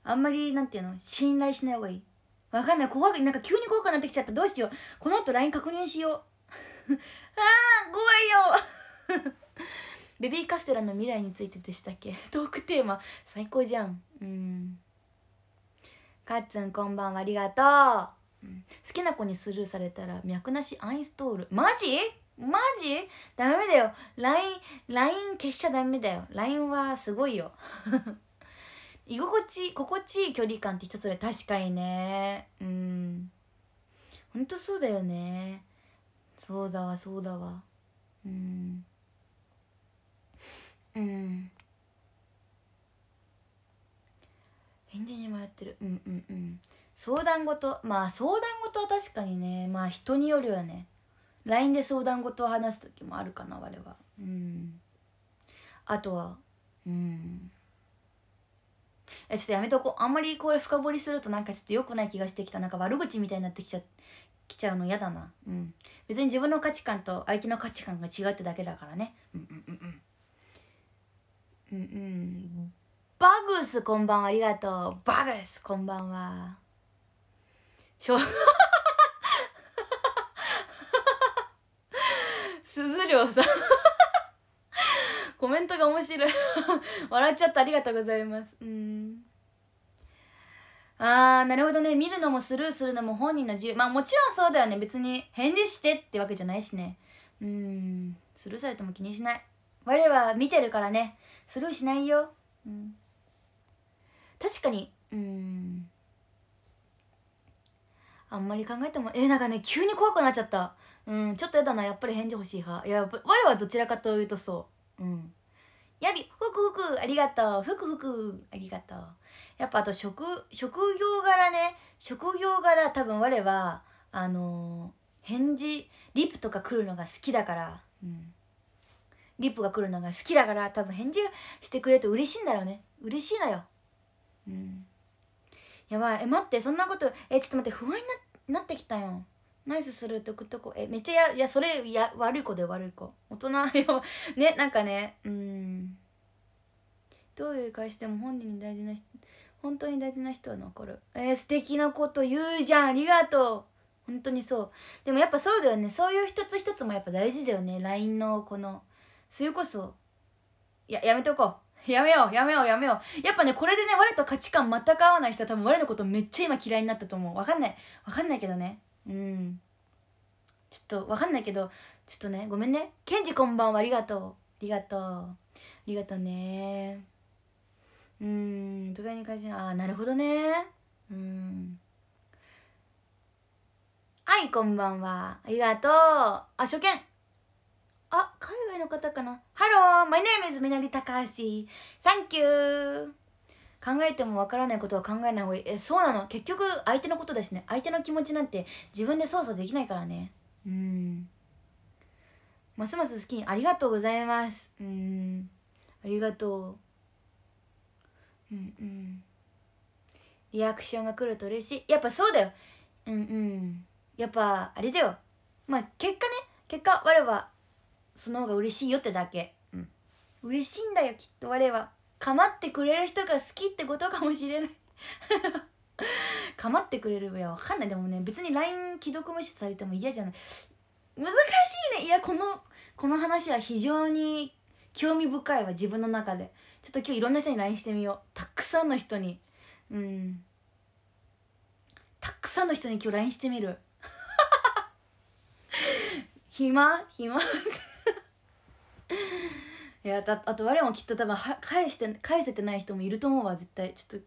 あんまりなんていうの信頼しない方がいいわかんない怖くなんか急に怖くなってきちゃったどうしようこの後 LINE 確認しよう ああ怖いよ ベビーカステラの未来についてでしたっけ トークテーマ最高じゃんうんかっつんこんばんはありがとう、うん、好きな子にスルーされたら脈なしアンストールマジマジダメだよ LINE, LINE 消しちゃダメだよ LINE はすごいよ 居心地心地いい距離感って人それ確かにねうんほんとそうだよねそうだわそうだわうんうん返事に迷ってるうんうんうん相談事まあ相談事は確かにねまあ人によるよね LINE で相談事を話す時もあるかな我はうんあとはうんえちょっとやめとこうあんまりこれ深掘りするとなんかちょっと良くない気がしてきたなんか悪口みたいになってきちゃきちゃうの嫌だなうん別に自分の価値観と相手の価値観が違ってだけだからねうんうんうんうんうんバグスこんばんはありがとうバグスこんばんはしょ 鈴涼さんコメントが面白い笑っちゃったありがとうございますうんあなるほどね見るのもスルーするのも本人の自由まあもちろんそうだよね別に返事してってわけじゃないしねうんスルーされても気にしない我は見てるからねスルーしないよ、うん、確かにうんあんまり考えてもえなんかね急に怖くなっちゃったうんちょっとやだなやっぱり返事欲しい派いや我はどちらかというとそううんやびふくふくありがとうふくふくありがとうやっぱあと職職業柄ね職業柄多分我はあのー、返事リプとか来るのが好きだからうんリップが来るのが好きだから多分返事してくれると嬉しいんだろうね嬉しいのようんやばいえ待ってそんなことえちょっと待って不安になってきたよナイスするとくとこえめっちゃやいやそれや悪い子で悪い子大人よ ねなんかねうんどういう会社でも本人に大事な人本当に大事な人は残るえー、素敵なこと言うじゃんありがとう本当にそうでもやっぱそうだよねそういう一つ一つもやっぱ大事だよね LINE のこのそれこそややめとこう やめようやめようやめようやっぱねこれでね我と価値観全く合わない人は多分我のことめっちゃ今嫌いになったと思うわかんないわかんないけどねうんちょっとわかんないけどちょっとねごめんねケンジこんばんはありがとうありがとうありがとうねうん都会に会社ああなるほどねうんはいこんばんはありがとうあ初見あ海外の方かなハローマイネームズみなりたかしサンキュー考えてもわからないことは考えない方がいいえそうなの結局相手のことだしね相手の気持ちなんて自分で操作できないからねうんますます好きにありがとうございますうんありがとううんうんリアクションが来ると嬉しいやっぱそうだようんうんやっぱあれだよまあ結果ね結果我はその方が嬉しいよってだけ、うん、嬉しいんだよきっと我は構ってくれる人が好きってことかもしれない 構ってくれるいやわかんないでもね別に LINE 既読無視されても嫌じゃない難しいねいやこのこの話は非常に興味深いわ自分の中でちょっと今日いろんな人に LINE してみようたくさんの人にうんたくさんの人に今日 LINE してみる 暇暇いやだあと我もきっと多分は返して返せてない人もいると思うわ絶対ちょっと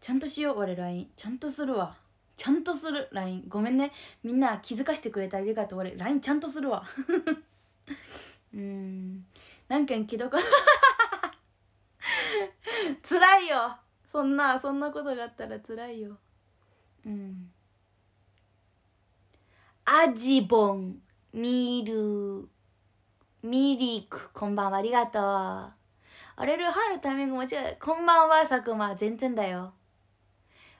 ちゃんとしよう我 LINE ちゃんとするわちゃんとする LINE ごめんねみんな気づかしてくれてありがとう俺 LINE ちゃんとするわ うん何件既読 辛いよそんなそんなことがあったら辛いようんアジボン見るミリーク、こんばんは、ありがとう。あれる、はるタイミング間違え、こんばんは、佐久間、全然だよ。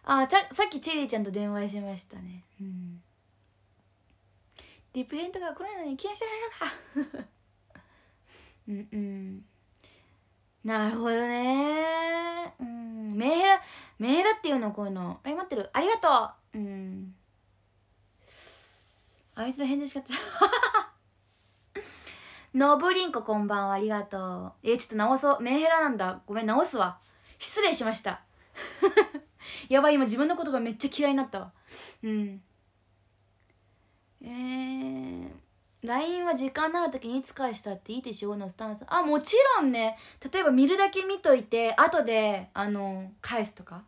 あ、ちゃ、さっきチェリーちゃんと電話しましたね。うん。リプレイとか来ないのに気にしてられるか。うんうん。なるほどね。うん。メーラ、メーラっていうの、こういうの。あ、待ってる。ありがとう。うん。あいつの返事しかった。のぶりんここんばんはありがとうえー、ちょっと直そうメンヘラなんだごめん直すわ失礼しました やばい今自分のことがめっちゃ嫌いになったわうんえー、LINE は時間なる時にいつ返したっていいでしょうのスタンスあもちろんね例えば見るだけ見といて後であの返すとか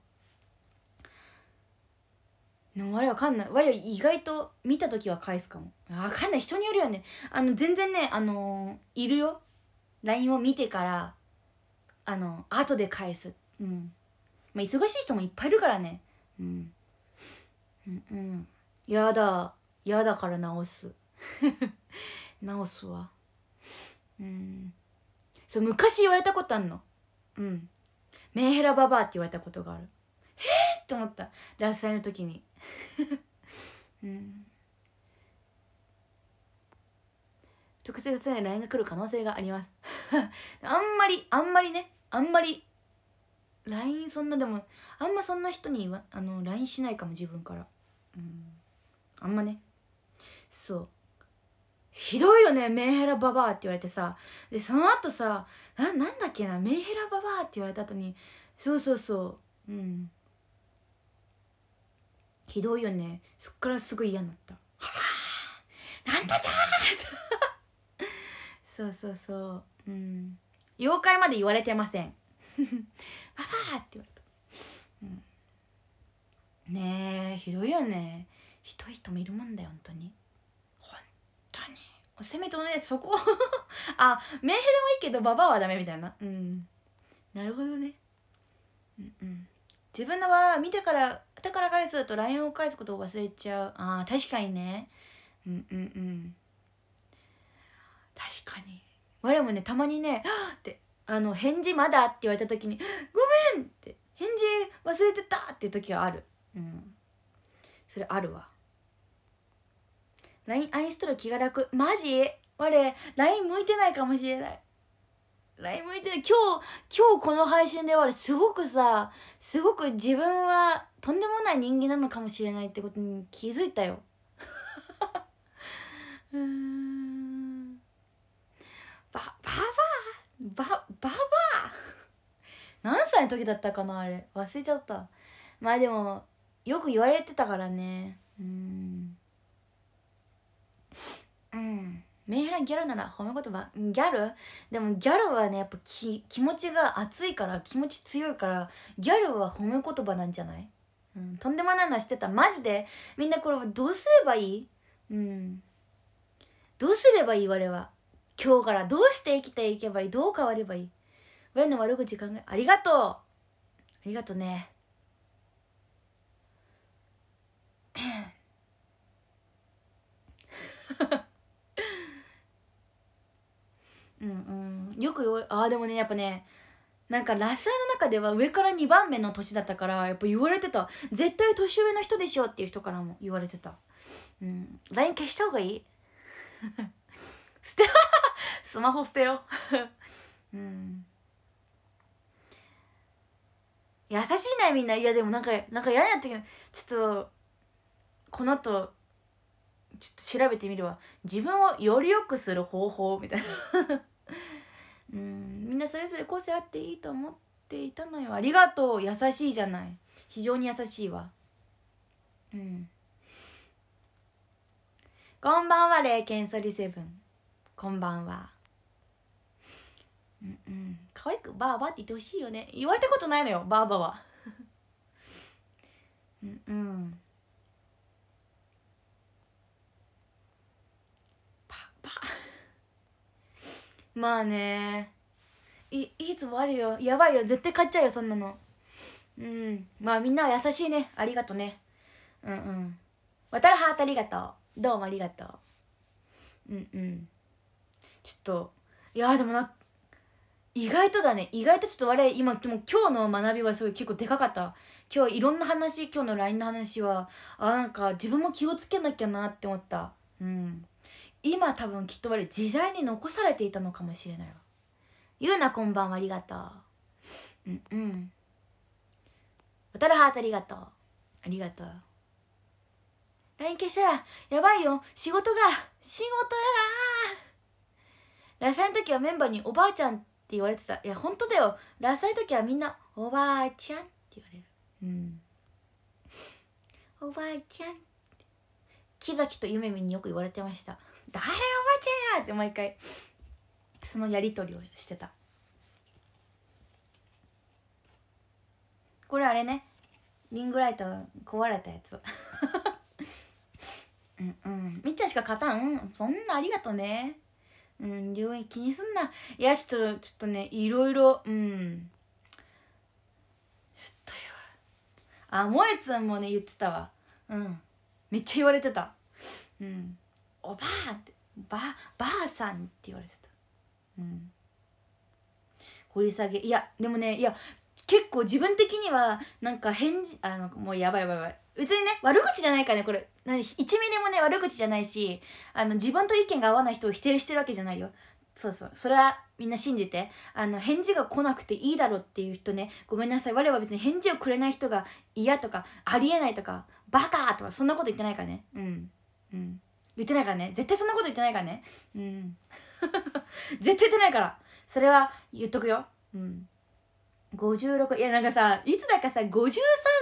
でもれわかんない我は意外と見た時は返すかもわかんない人によるよねあの全然ねあのー、いるよ LINE を見てからあの後で返すうんまあ忙しい人もいっぱいいるからねうん、うんうん、やだやだから直す 直すわうんそう昔言われたことあんのうんメンヘラババアって言われたことがあるて思ったラッサイの時にうん直せなえ LINE が来る可能性がありますあんまりあんまりねあんまり LINE そんなでもあんまそんな人にあの LINE しないかも自分からうんあんまねそうひどいよねメンヘラババアって言われてさでその後さななんだっけなメンヘラババアって言われた後にそうそうそううんひどいよねそっからすぐ嫌になった「なんだだ! 」そうそうそううん妖怪まで言われてません「パパ!」って言われた、うん、ねえひどいよねひどい人もいるもんだよ本当に本当におせめとねそこ あメンヘラはいいけどババアはダメみたいなうんなるほどねうんうん自分のは見てからだから返すと LINE を返すことを忘れちゃうああ確かにねうんうんうん確かに我もねたまにね「あっ!」ってあの返事まだって言われた時に「ごめん!」って返事忘れてたっていう時はあるうんそれあるわ LINE アインストール気が楽マジ我 LINE 向いてないかもしれないイ向いて今日今日この配信ではすごくさすごく自分はとんでもない人間なのかもしれないってことに気づいたようん ばばばばばば何歳の時だったかなあれ忘れちゃったまあでもよく言われてたからねうんうんメンヘラギャルなら褒め言葉ギャルでもギャルはねやっぱ気持ちが熱いから気持ち強いからギャルは褒め言葉なんじゃない、うん、とんでもないのしてたマジでみんなこれどうすればいいうんどうすればいい我は今日からどうして生きていけばいいどう変わればいい我の悪口考えありがとうありがとうね Ha ha うんうんよくよああでもねやっぱねなんかラスアの中では上から2番目の年だったからやっぱ言われてた絶対年上の人でしょっていう人からも言われてたうん LINE 消した方がいい 捨て スマホ捨てよう ん優しいなみんないやでもなんかなんか嫌になってきちょっとこの後ちょっと調べてみるわ自分をより良くする方法みたいな うんみんなそれぞれ個性あっていいと思っていたのよありがとう優しいじゃない非常に優しいわうんこんばんは霊剣ソリセブンこんばんはうんうん可愛くばあばって言ってほしいよね言われたことないのよばあばは うんうんパ まあねいいつもあるよやばいよ絶対買っちゃうよそんなのうんまあみんなは優しいねありがとねうんうん渡るハートありがとうどうもありがとううんうんちょっといやでもな意外とだね意外とちょっと我今でも今日の学びはすごい結構でかかった今日いろんな話今日の LINE の話はあなんか自分も気をつけなきゃなって思ったうん今多分きっと悪い時代に残されていたのかもしれないわゆうなこんばんはありがとううんうん渡るハートありがとうありがとう LINE 消したらやばいよ仕事が仕事がラサイの時はメンバーにおばあちゃんって言われてたいや本当だよラサイの時はみんなおばあちゃんって言われるうんおばあちゃん木崎とゆめみによく言われてました「誰おばちゃんや!」って毎回そのやり取りをしてたこれあれねリングライト壊れたやつ うんうんみっちゃんしか勝たんそんなありがとねうん病院気にすんないやちょっとちょっとねいろいろうんっあもえつんもね言ってたわうんめっちゃ言われてたうんおばあってばばあさんって言われてたうん掘り下げいやでもねいや結構自分的にはなんか返事あのもうやばいやばいやばい別にね悪口じゃないからねこれ1ミリもね悪口じゃないしあの自分と意見が合わない人を否定してるわけじゃないよそうそうそれはみんな信じてあの返事が来なくていいだろっていう人ねごめんなさい我は別に返事をくれない人が嫌とかありえないとかバカとかそんなこと言ってないからねうんうん言ってないからね絶対そんなこと言ってないからねうん 絶対言ってないからそれは言っとくようん56いやなんかさいつだかさ53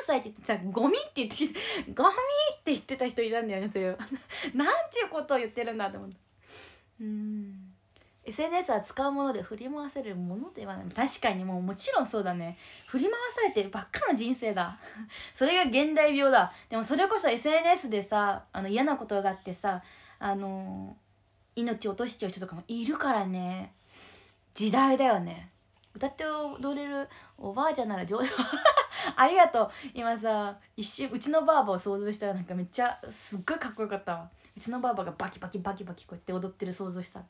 歳って言ってさゴミって言ってき ゴミって言ってた人いたんだよねそれを なんちゅうことを言ってるんだと思ってうん SNS は使うもので振り回せるものと言わない確かにもうもちろんそうだね振り回されてるばっかの人生だ それが現代病だでもそれこそ SNS でさあの嫌なことがあってさあのー、命落としちゃう人とかもいるからね時代だよね歌って踊れるおばあちゃんなら上手 ありがとう今さ一瞬うちのばあばを想像したらなんかめっちゃすっごいかっこよかったわうちのばあばがバキバキバキバキこうやって踊ってる想像した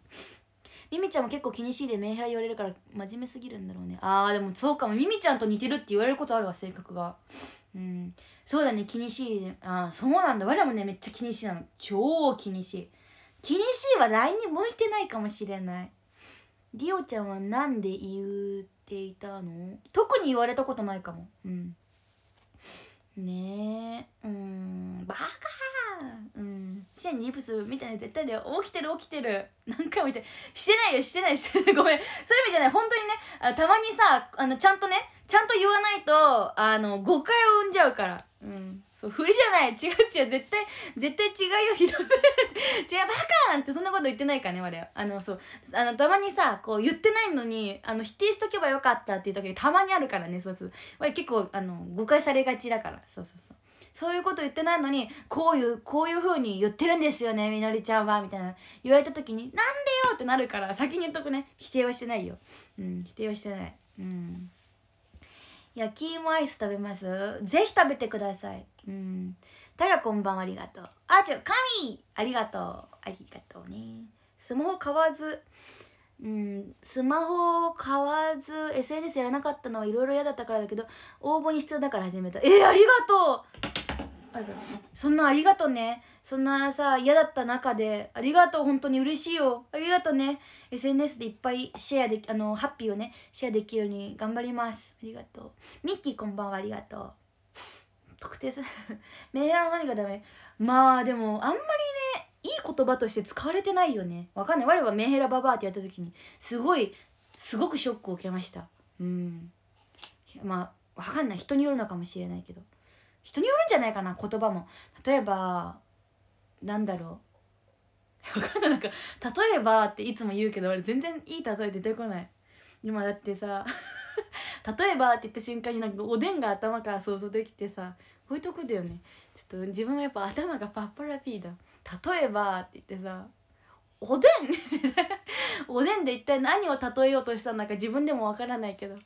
ミミちゃんも結構気にしいでメンヘラ言われるから真面目すぎるんだろうねああでもそうかもミミちゃんと似てるって言われることあるわ性格がうんそうだね気にしいでああそうなんだ我もねめっちゃ気にしいなの超気にしい気にしいは LINE に向いてないかもしれないりおちゃんは何で言っていたの特に言われたことないかもうんねえうんバカうん深夜にリプするみたいな絶対で起きてる起きてる何回も言ってしてないよしてないしてないごめんそういう意味じゃない本当にねあたまにさあのちゃんとねちゃんと言わないとあの誤解を生んじゃうからうんそう振りじゃない違う違う絶対絶対違うよひどい違うバカなんてそんなこと言ってないからね我は。あのそうあのたまにさこう言ってないのにあの否定しとけばよかったっていう時たまにあるからねそうそう我結構あの誤解されがちだからそうそうそうそういうこと言ってないのにこういうこういう風に言ってるんですよねみのりちゃんはみたいな言われた時に「なんでよ!」ってなるから先に言っとくね否定はしてないようん否定はしてないうん焼き芋アイス食べますぜひ食べてくださいうんたやこんばんはありがとうあちょ神ありがとうありがとうねスマホ買わずうんスマホを買わず SNS やらなかったのはいろいろ嫌だったからだけど応募に必要だから始めたえー、ありがとうそんなありがとうねそんなさ嫌だった中でありがとう本当に嬉しいよありがとうね SNS でいっぱいシェアできあのハッピーをねシェアできるように頑張りますありがとうミッキーこんばんはありがとう特定さ メーラーの何かダメまあでもあんまりねいい言葉として使われてないよねわかんない我はメンヘラババアってやった時にすごいすごくショックを受けましたうんまあわかんない人によるのかもしれないけど人によるんじゃないかな言葉も例えばなんだろう分 かんないんか「例えば」っていつも言うけど俺全然いい例え出てこない今だってさ 例えばって言った瞬間になんかおでんが頭から想像できてさこういうとこだよねちょっと自分はやっぱ頭がパッパラピーだ例えばって言ってさおでん おでんで一体何を例えようとしたんだか自分でもわからないけど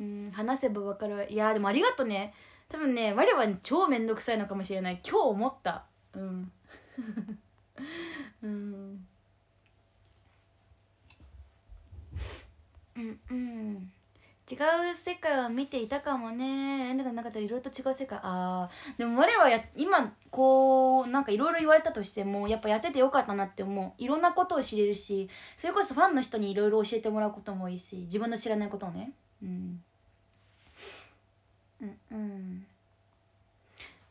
うん話せば分かるいやでもありがとね多分ね我は超面倒くさいのかもしれない今日思った うんうんうんうん違う世界を見ていたかもね連絡がなかったらいろいろと違う世界あでも我はや今こうなんかいろいろ言われたとしてもやっぱやっててよかったなって思ういろんなことを知れるしそれこそファンの人にいろいろ教えてもらうこともいいし自分の知らないことをねうんうん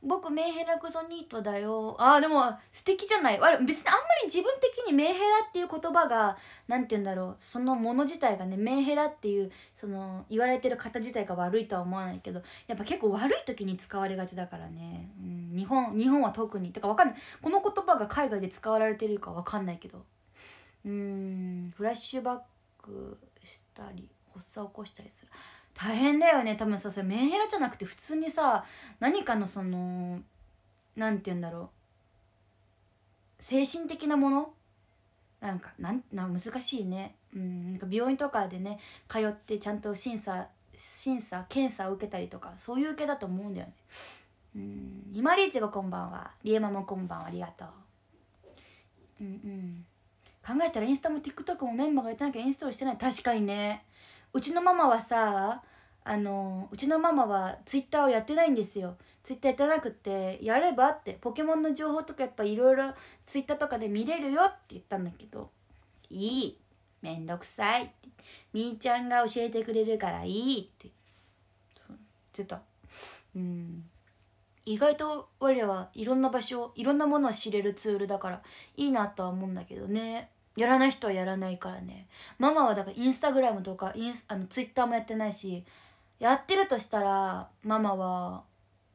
僕メンヘラクソニートだよああ、でも素敵じゃない別にあんまり自分的にメンヘラっていう言葉が何て言うんだろうそのもの自体がねメンヘラっていうその言われてる方自体が悪いとは思わないけどやっぱ結構悪い時に使われがちだからね、うん、日本日本は特にてかわかんないこの言葉が海外で使われてるかわかんないけどうんフラッシュバックしたり発作起こしたりする大変だよね多分さそれメンヘラじゃなくて普通にさ何かのその何て言うんだろう精神的なものなんかなん難しいね、うん、なんか病院とかでね通ってちゃんと審査審査検査を受けたりとかそういう系だと思うんだよねうん今リーチがこんばんはリエマもこんばんはありがとううんうん考えたらインスタも TikTok もメンバーがいってなきゃインストールしてない確かにねうちのママはさあのうちのママはツイッターをやってないんですよツイッターやってなくてやればってポケモンの情報とかやっぱいろいろツイッターとかで見れるよって言ったんだけどいいめんどくさいってみーちゃんが教えてくれるからいいって言ってたうん意外と我はいろんな場所いろんなものを知れるツールだからいいなとは思うんだけどねやらない人はやらないからねママはだからインスタグラムとかインスあのツイッターもやってないしやってるとしたらママは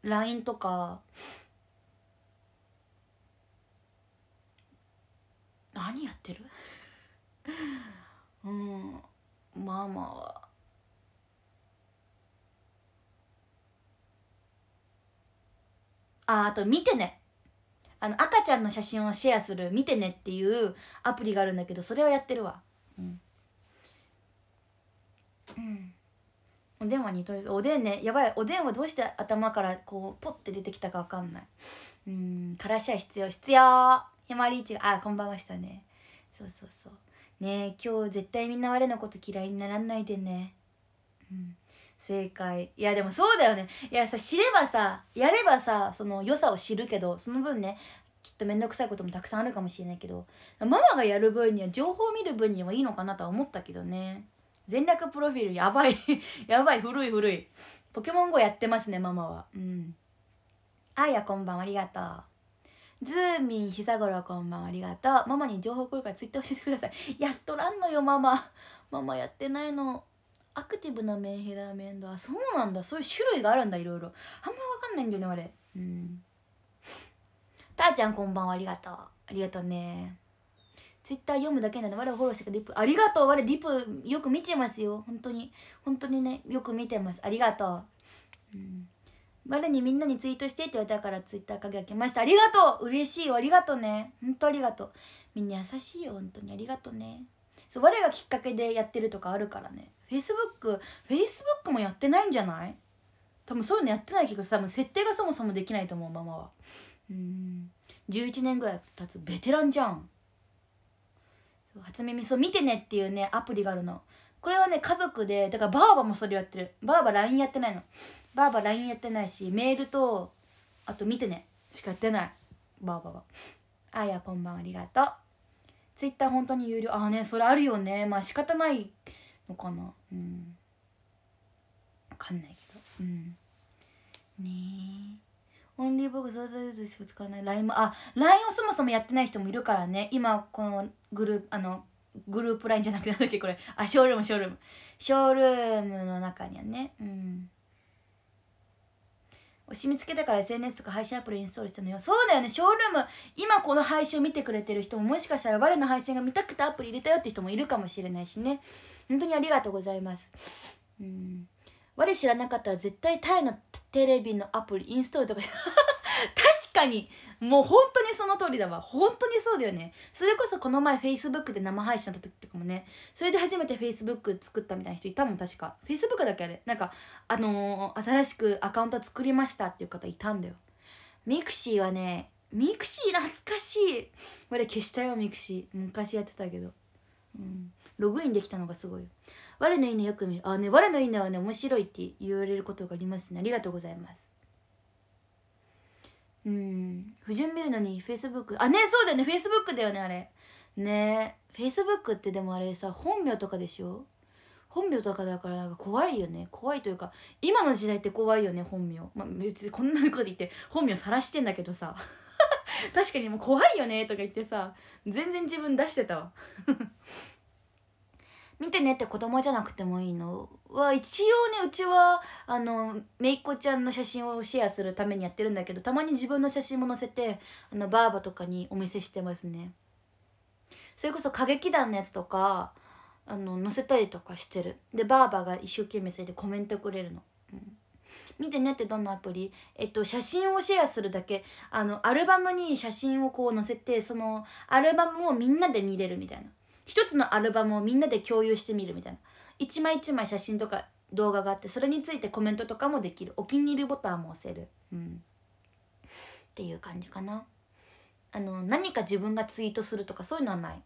LINE とか何やってる うんママはああと見てねあの赤ちゃんの写真をシェアする「見てね」っていうアプリがあるんだけどそれはやってるわうんうんお電話にとりあえずおでんねやばいおでんはどうして頭からこうポッて出てきたかわかんないうんからしは必要必要ひまりいちがあこんばんはしたねそうそうそうねえ今日絶対みんな我のこと嫌いにならないでねうん正解いやでもそうだよねいやさ知ればさやればさその良さを知るけどその分ねきっと面倒くさいこともたくさんあるかもしれないけどママがやる分には情報を見る分にはいいのかなとは思ったけどね全略プロフィールやばい やばい古い古いポケモン GO やってますねママはうんあやこんばんはありがとうズーミンひさごろこんばんはありがとうママに情報来るからツイッター教えてくださいやっとらんのよママママやってないのアクティブなメンヘラメンドあそうなんだそういう種類があるんだいろいろあんま分かんないんだよねあれうんたーちゃんこんばんはありがとうありがとうねツイッター読むだけなの我をフォローしてくれリプありがとう我リプよく見てますよ本当に本当にねよく見てますありがとう、うん、我にみんなにツイートしてって言われたからツイッター鍵開けましたありがとう嬉しいよありがとうね本当ありがとうみんな優しいよ本当にありがとうねそう我がきっかけでやってるとかあるからねフェイスブックフェイスブックもやってないんじゃない多分そういうのやってないけど多分設定がそもそもできないと思うママはうん11年ぐらい経つベテランじゃん初耳そう見てねっていうねアプリがあるのこれはね家族でだからばあばもそれやってるばあば LINE やってないのばあば LINE やってないしメールとあと見てねしかやってないばあばはあやこんばんありがとう Twitter 本当に有料ああねそれあるよねまあ仕方ないのかなうん分かんないけどうんねえオンリーボーグ育てるしか使わない LINE もあ LINE をそもそもやってない人もいるからね今このグループあのグループ LINE じゃなくてなんだっけこれあショールームショールームショールームの中にはねうんおしみつけたから SNS とか配信アプリインストールしたのよそうだよねショールーム今この配信を見てくれてる人ももしかしたら我の配信が見たくてアプリ入れたよって人もいるかもしれないしね本当にありがとうございますうん我知らなかったら絶対タイのテレビのアプリインストールとか確 かにもう本当にその通りだわ本当にそうだよねそれこそこの前 Facebook で生配信した時とかもねそれで初めて Facebook 作ったみたいな人いたもん確か Facebook だけあれなんかあのー、新しくアカウント作りましたっていう方いたんだよミクシーはねミクシー懐かしい俺消したよミクシー昔やってたけどうん、ログインできたのがすごい我のいいねよく見るあね我のいいねはね面白いって言われることがありますねありがとうございますうん不純見るのにフェイスブックあねそうだよねフェイスブックだよねあれねフェイスブックってでもあれさ本名とかでしょ本名とかだからなんか怖いよね怖いというか今の時代って怖いよね本名まあ別にこんなこと言って本名晒してんだけどさ 確かにもう怖いよねとか言ってさ全然自分出してたわ 見てねって子供じゃなくてもいいのは一応ねうちはあのめいっ子ちゃんの写真をシェアするためにやってるんだけどたまに自分の写真も載せてあのバーバとかにお見せしてますねそれこそ歌劇団のやつとかあの載せたりとかしてるでバーバが一生懸命それでコメントくれるの、うん、見てねってどんなアプリえっと写真をシェアするだけあのアルバムに写真をこう載せてそのアルバムをみんなで見れるみたいな一つのアルバムをみんなで共有してみるみたいな一枚一枚写真とか動画があってそれについてコメントとかもできるお気に入りボタンも押せる、うん、っていう感じかなあの何か自分がツイートするとかそういうのはない、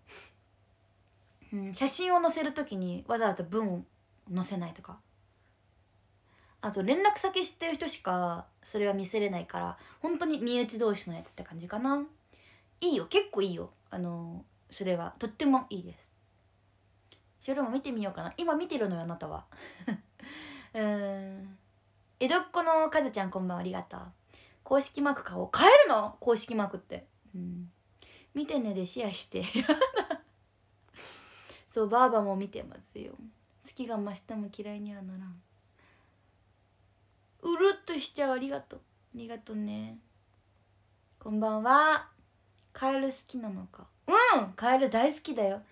うん、写真を載せる時にわざわざ文を載せないとかあと連絡先知ってる人しかそれは見せれないから本当に身内同士のやつって感じかないいよ結構いいよあのそれはとってもいいですそれも見てみようかな今見てるのよあなたは うん江戸っ子のカズちゃんこんばんはありがとう公式マーク買おう買えるの公式マークってうん見てねでシェアして そうばあばも見てますよ好きが増しても嫌いにはならんうるっとしちゃうありがとうありがとうねこんばんはカエル好きなのかうんカエル大好きだよ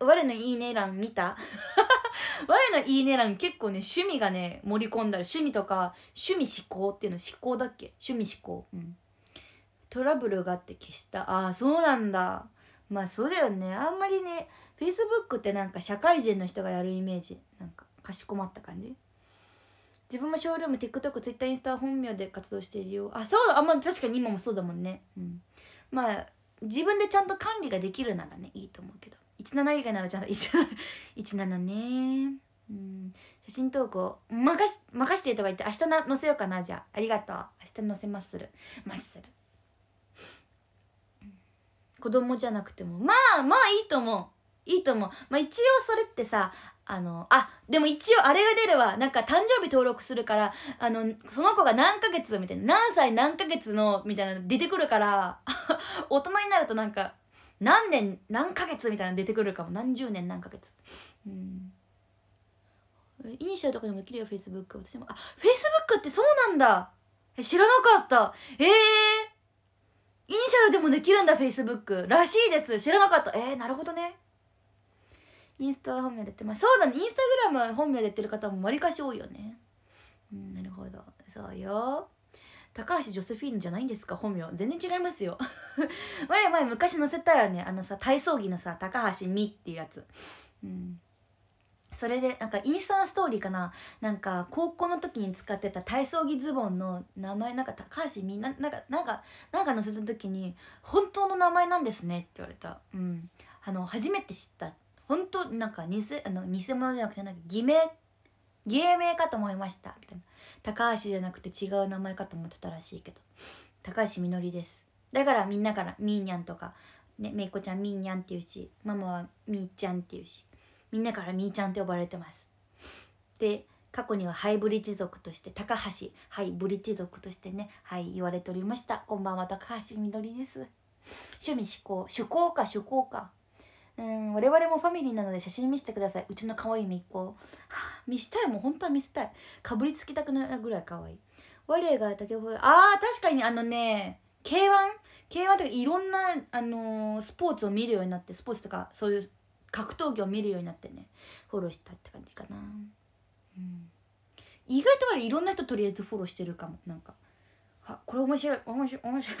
我のいいね欄見た 我のいいね欄結構ね趣味がね盛り込んだ趣味とか趣味思考っていうの思考だっけ趣味思考うんトラブルがあって消したああそうなんだまあそうだよねあんまりね Facebook ってなんか社会人の人がやるイメージなんかかしこまった感じ自分もショールーム TikTok、Twitter、インスタ本名で活動しているよあそうだあまあ確かに今もそうだもんねうんまあ自分でちゃんと管理ができるならねいいと思うけど17以外ならちゃんと17 ねうん写真投稿任し任してとか言って明日な載せようかなじゃあありがとう明日載せまするまする子供じゃなくてもまあまあいいと思ういいと思うまあ一応それってさあのあでも一応あれが出るわなんか誕生日登録するからあのその子が何ヶ月みたいな何歳何ヶ月のみたいな出てくるから 大人になるとなんか何年何ヶ月みたいな出てくるかも何十年何ヶ月うんイニシャルとかでもできるよフェイスブック私もあフェイスブックってそうなんだ知らなかったええー、イニシャルでもできるんだフェイスブックらしいです知らなかったえー、なるほどねインスタは本名でってますそうだねインスタグラムは本名でってる方もわりかし多いよねうんなるほどそうよ高橋ジョセフィーヌじゃないんですか本名全然違いますよ 我々昔載せたよねあのさ体操着のさ高橋美っていうやつうんそれでなんかインスタのストーリーかななんか高校の時に使ってた体操着ズボンの名前なんか高橋みんななんかなんかなんか載せた時に「本当の名前なんですね」って言われたうんあの初めて知ったって本当なんか偽あの偽物じゃなくてなんか偽名芸名かと思いましたみたいな高橋じゃなくて違う名前かと思ってたらしいけど高橋みのりですだからみんなからみーにゃんとか、ね、めいこちゃんみーにゃんっていうしママはみーちゃんっていうしみんなからみーちゃんって呼ばれてますで過去にはハイブリッジ族として高橋ハイブリッジ族としてねはい言われておりましたこんばんは高橋みのりです趣味嗜好趣向か趣向かうん我々もファミリーなので写真見せてくださいうちの可愛いめいっこ。あ、見せたいもう本当は見せたいかぶりつきたくなるぐらい可愛い我が竹あ確かにあのね K1K1 K1 とかいろんな、あのー、スポーツを見るようになってスポーツとかそういう格闘技を見るようになってねフォローしたって感じかなうん意外とあれいろんな人とりあえずフォローしてるかもなんかあこれ面白い面白い面白い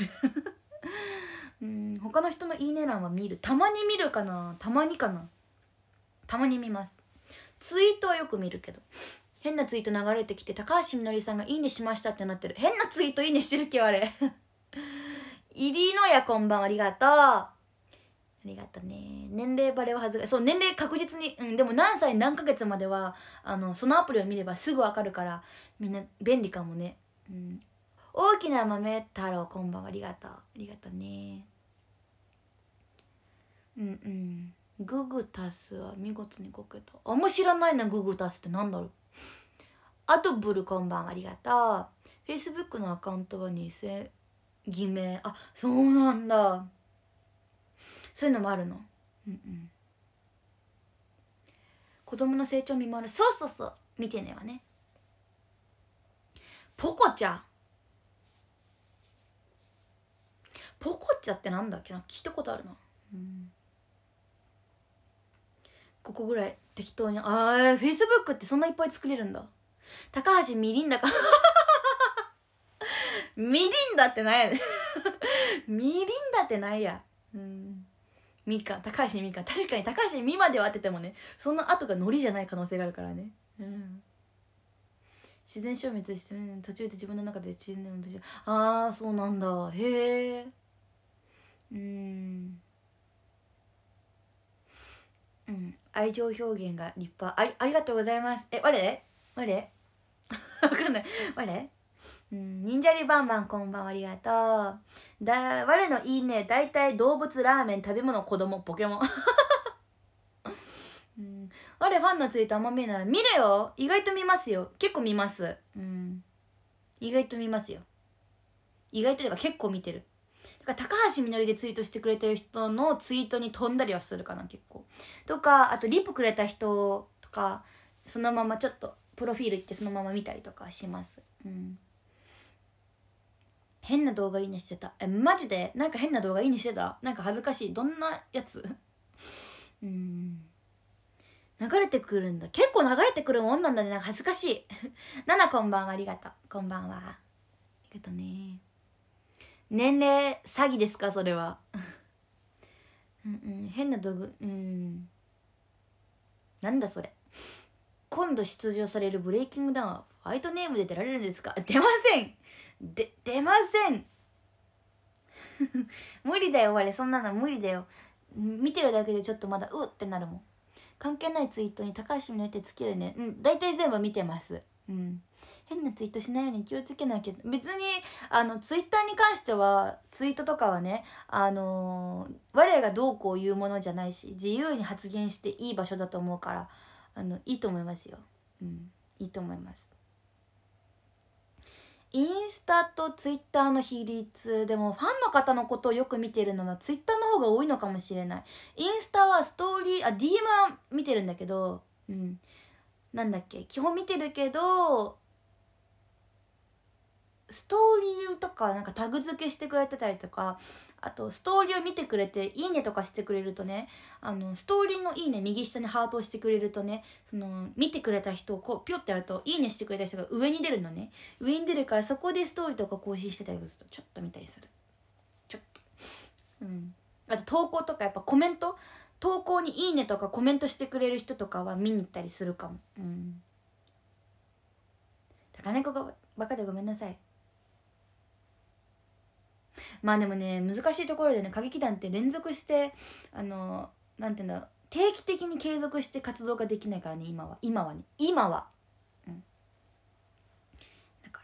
うん他の人の「いいね」欄は見るたまに見るかなたまにかなたまに見ますツイートはよく見るけど変なツイート流れてきて高橋みのりさんが「いいねしました」ってなってる変なツイート「いいね」してるっけあれ 入りのやこんばんありがとうありがとうね年齢バレは恥ずかしいそう年齢確実にうんでも何歳何ヶ月まではあのそのアプリを見ればすぐわかるからみんな便利かもねうん大きな豆太郎こんばんはありがとうありがとうねうんうんググタスは見事にこけたあんま知らないなググタスってなんだろうアドブルこんばんありがとう Facebook のアカウントは偽偽名あそうなんだそういうのもあるのうんうん子供の成長見守るそうそうそう見てねはねポコちゃんポコちゃってなんだっけな聞いたことあるなうんここぐらい適当にああフェイスブックってそんないっぱい作れるんだ高橋みりんだかみりんだってないやみりんだってないやうんみか高橋みか確かに高橋みまでは当ててもねその後がのりじゃない可能性があるからねうん自然消滅してる、ね、途中で自分の中で自然ああそうなんだへえうんうん、愛情表現が立派ありありがとうございますえ我我 わかんない我うん、忍者リバンバンこんばんはありがとうだ我のいいね大体動物ラーメン食べ物子供ポケモン うん、我ファンのツイートあんま見ない見るよ意外と見ますよ結構見ますうん意外と見ますよ意外ととい結構見てるだから高橋みのりでツイートしてくれてる人のツイートに飛んだりはするかな結構とかあとリップくれた人とかそのままちょっとプロフィール行ってそのまま見たりとかしますうん変な動画いいねしてたえマジでなんか変な動画いいねしてたなんか恥ずかしいどんなやつ うん流れてくるんだ結構流れてくるもんなんだねなんか恥ずかしいなな こんばんはありがとうこんばんはありがとうね年齢詐欺ですかそれはうんうん変な道具うんなんだそれ今度出場されるブレイキングダウンはファイトネームで出られるんですか 出ませんで出ません 無理だよ我そんなの無理だよ見てるだけでちょっとまだうってなるもん関係ないツイートに高橋みのりってつけるねうん大体全部見てますうん変なツイートしないように気をつけなきゃ別にあのツイッターに関してはツイートとかはねあのー、我がどうこう言うものじゃないし自由に発言していい場所だと思うからあのいいと思いますようんいいと思いますインスタとツイッターの比率でもファンの方のことをよく見てるのはツイッターの方が多いのかもしれないインスタはストーリーあ DM は見てるんだけどうんなんだっけ基本見てるけどストーリーとかなんかタグ付けしてくれてたりとかあとストーリーを見てくれて「いいね」とかしてくれるとねあのストーリーの「いいね」右下にハートをしてくれるとねその見てくれた人をこうピョってやると「いいね」してくれた人が上に出るのね上に出るからそこでストーリーとか更新してたりするとちょっと見たりするちょっとうんあと投稿とかやっぱコメント投稿に「いいね」とかコメントしてくれる人とかは見に行ったりするかもうん高猫がバカでごめんなさいまあでもね難しいところでね歌劇団って連続してあの何て言うんだろう定期的に継続して活動ができないからね今は今はね今はうんだか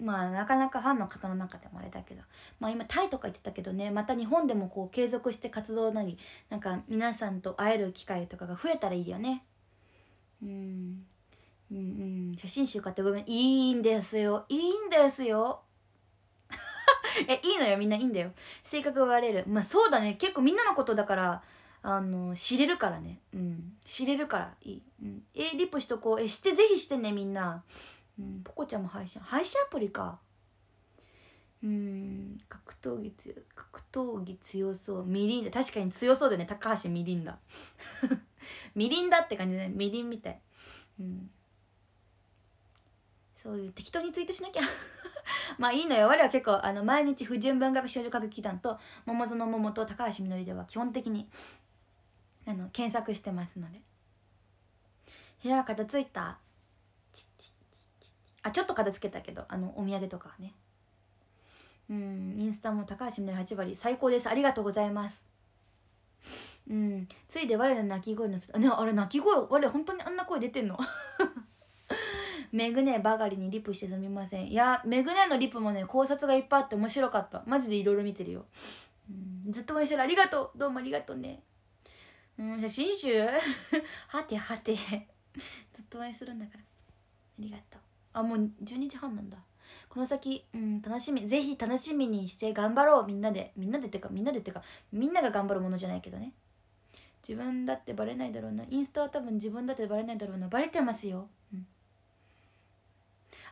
らまあなかなかファンの方の中でもあれだけどまあ今タイとか言ってたけどねまた日本でもこう継続して活動なりなんか皆さんと会える機会とかが増えたらいいよねうんうんうん写真集買ってごめんいいんですよいいんですよ えいいのよみんないいんだよ性格が割れるまあそうだね結構みんなのことだからあの知れるからねうん知れるからいい、うん、えリップしとこうえしてぜひしてねみんな、うん、ポコちゃんも配信配信アプリかうん格闘技強格闘技強そうみりんだ確かに強そうだよね高橋みりんだ みりんだって感じだねみりんみたいうんそういう適当にツイートしなきゃ まあいいのよ我は結構あの毎日不純文学少女歌劇団と桃園桃と高橋みのりでは基本的にあの検索してますので部屋片付いたあちょっと片付けたけどあのお土産とかはねうんインスタも高橋みのり8割最高ですありがとうございますうんついで我の鳴き声のあ,、ね、あれ鳴き声我本当にあんな声出てんの メグネばかりにリプしてすみませんいやメグネのリプもね考察がいっぱいあって面白かったマジでいろいろ見てるよ、うん、ずっと応援してるありがとうどうもありがとうねうん写真集はてはてずっと応援するんだからありがとうあもう12時半なんだこの先、うん、楽しみぜひ楽しみにして頑張ろうみんなでみんなでってかみんなでってかみんなが頑張るものじゃないけどね自分だってバレないだろうなインスタは多分自分だってバレないだろうなバレてますよ、うん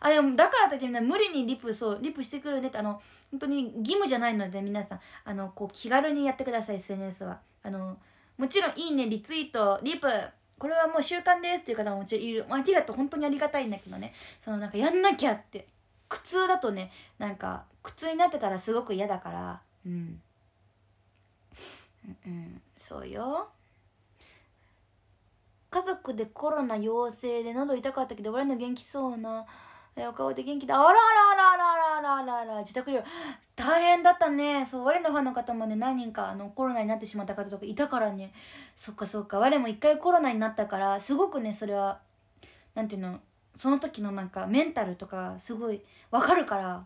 あでもだからといってみんな無理にリプそうリプしてくるねってあの本当に義務じゃないので皆さんあのこう気軽にやってください SNS はあのもちろん「いいね」リツイートリプこれはもう習慣ですっていう方ももちろんいるありがとう本当にありがたいんだけどねそのなんかやんなきゃって苦痛だとねなんか苦痛になってたらすごく嫌だからうん、うん、そうよ家族でコロナ陽性で喉痛かったけど俺の元気そうなお顔で元気だ。あらあらあらあらあらあらあら自宅療養。大変だったね。そう、我のファンの方もね、何人かあのコロナになってしまった方とかいたからね。そっかそっか。我も一回コロナになったから、すごくね、それは、なんていうの、その時のなんかメンタルとか、すごいわかるから、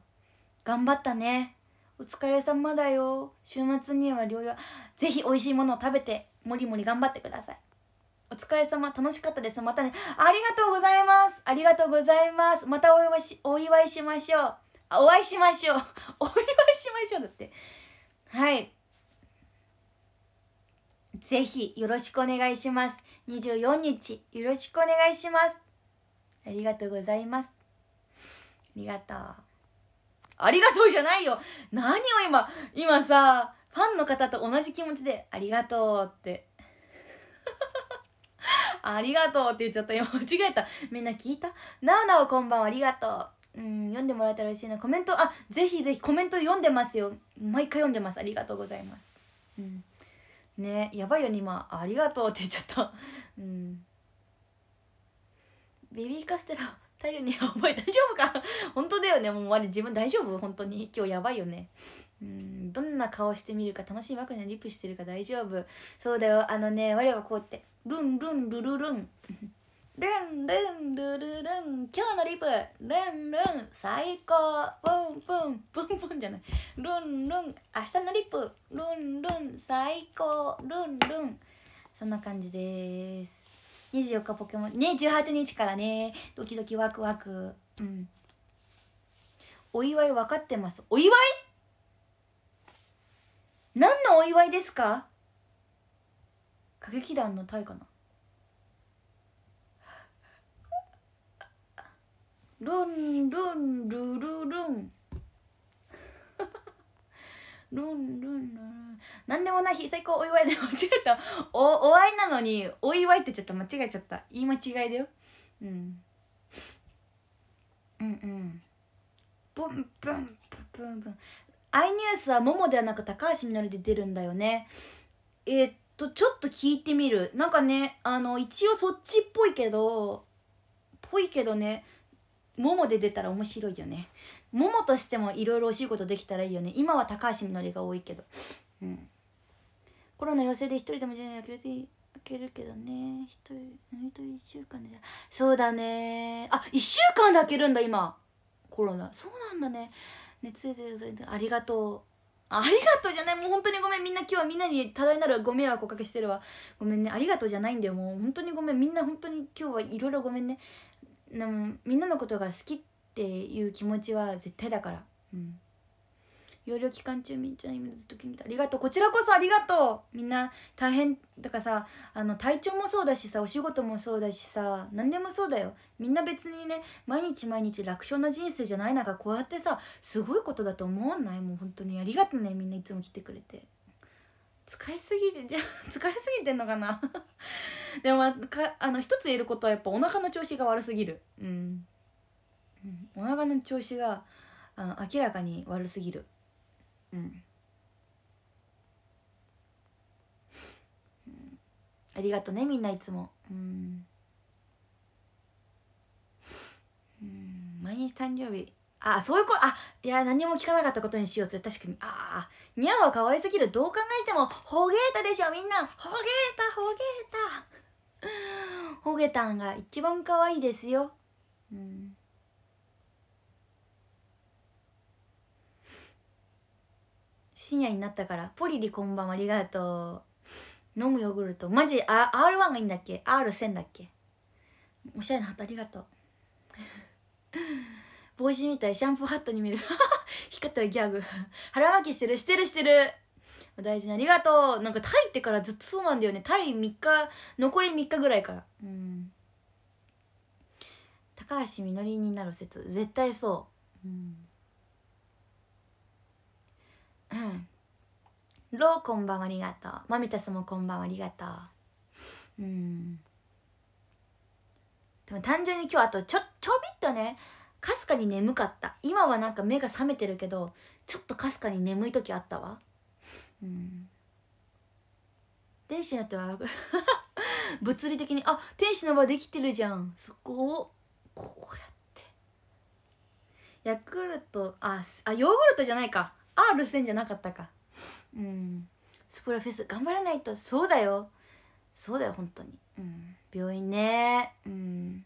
頑張ったね。お疲れ様だよ。週末には療養。ぜひ美味しいものを食べて、もりもり頑張ってください。お疲れ様楽しかったですまたねありがとうございますありがとうございますまたお祝いしお祝いしましょうお会いしましょう お祝いしましょうだってはいぜひよろしくお願いします24日よろしくお願いしますありがとうございますありがとうありがとうじゃないよ何を今今さファンの方と同じ気持ちでありがとうってありがとうって言っちゃった今間違えたみんな聞いたなおなおこんばんはありがとううん読んでもらえたら嬉しいなコメントあぜひぜひコメント読んでますよ毎回読んでますありがとうございますうんねやばいよね今ありがとうって言っちゃったうんベビーカステラ大量に「お前大丈夫か 本当だよねもうあれ自分大丈夫本当に今日やばいよねうんどんな顔してみるか楽しいわけにリップしてるか大丈夫そうだよあのね我はこうってルンルンルルルンルンルンルルルン今日のリプルンルン最高プンプンプンプンじゃないルンルン明日のリプルンルン最高ルンルンそんな感じです24日ポケモンね18日からねドキドキワクワクうんお祝い分かってますお祝い何のお祝いですか歌劇団のタイかなルンルンルルルン ルンルンルンなんでもない日最高お祝いで間違えたおお会いなのにお祝いってちょっと間違えちゃった言い間違いだよ、うん、うんうんブンブンブンブンアイニュースはももではなく高橋みのりで出るんだよねえー、っとちょっと聞いてみるなんかねあの一応そっちっぽいけどぽいけどねももで出たら面白いよねももとしてもいろいろお仕事できたらいいよね今は高橋みのりが多いけどうんコロナ陽性で一人でも全然開ける開けるけどね一人一人1週間でそうだねあ一1週間で開けるんだ今コロナそうなんだね熱出てるそれでありがとうありがとうじゃないもう本当にごめんみんな今日はみんなに多大なるご迷惑をおかけしてるわごめんねありがとうじゃないんだよもう本当にごめんみんな本当に今日はいろいろごめんねでもみんなのことが好きっていう気持ちは絶対だからうん有料期間中みんちゃん今ずっとありがとうこちらこそありがとうみんな大変だからさあの体調もそうだしさお仕事もそうだしさ何でもそうだよみんな別にね毎日毎日楽勝な人生じゃない中こうやってさすごいことだと思わないもう本当にありがとうねみんないつも来てくれて疲れすぎてじゃ 疲れすぎてんのかな でもかあの一つ言えることはやっぱお腹の調子が悪すぎるうん、お腹の調子があ明らかに悪すぎるうん、ありがとうねみんないつもうんうん毎日誕生日あそういうことあいや何も聞かなかったことにしようそれ確かにああニャオは可愛すぎるどう考えてもホゲータでしょみんなホゲータホゲータホゲタンが一番可愛いですようん深夜になったからポリリこんばんはありがとう飲むヨーグルトマジあ R1 がいいんだっけ R1000 だっけおしゃれなハットありがとう 帽子みたいシャンプーハットに見る 光ったギャグ腹巻きしてるしてるしてる大事にありがとうなんかタイってからずっとそうなんだよねタイ3日残り3日ぐらいからうん高橋みのりになる説絶対そううんうんローこんばんはありがとうマミタスもこんばんはありがとううんでも単純に今日あとちょちょびっとねかすかに眠かった今はなんか目が覚めてるけどちょっとかすかに眠い時あったわうん天使になっては 物理的にあ天使の場できてるじゃんそこをこうやってヤクルトああヨーグルトじゃないか R 線じゃなかったかうんスプラフェス頑張らないとそうだよそうだよ本当にうん病院ねうん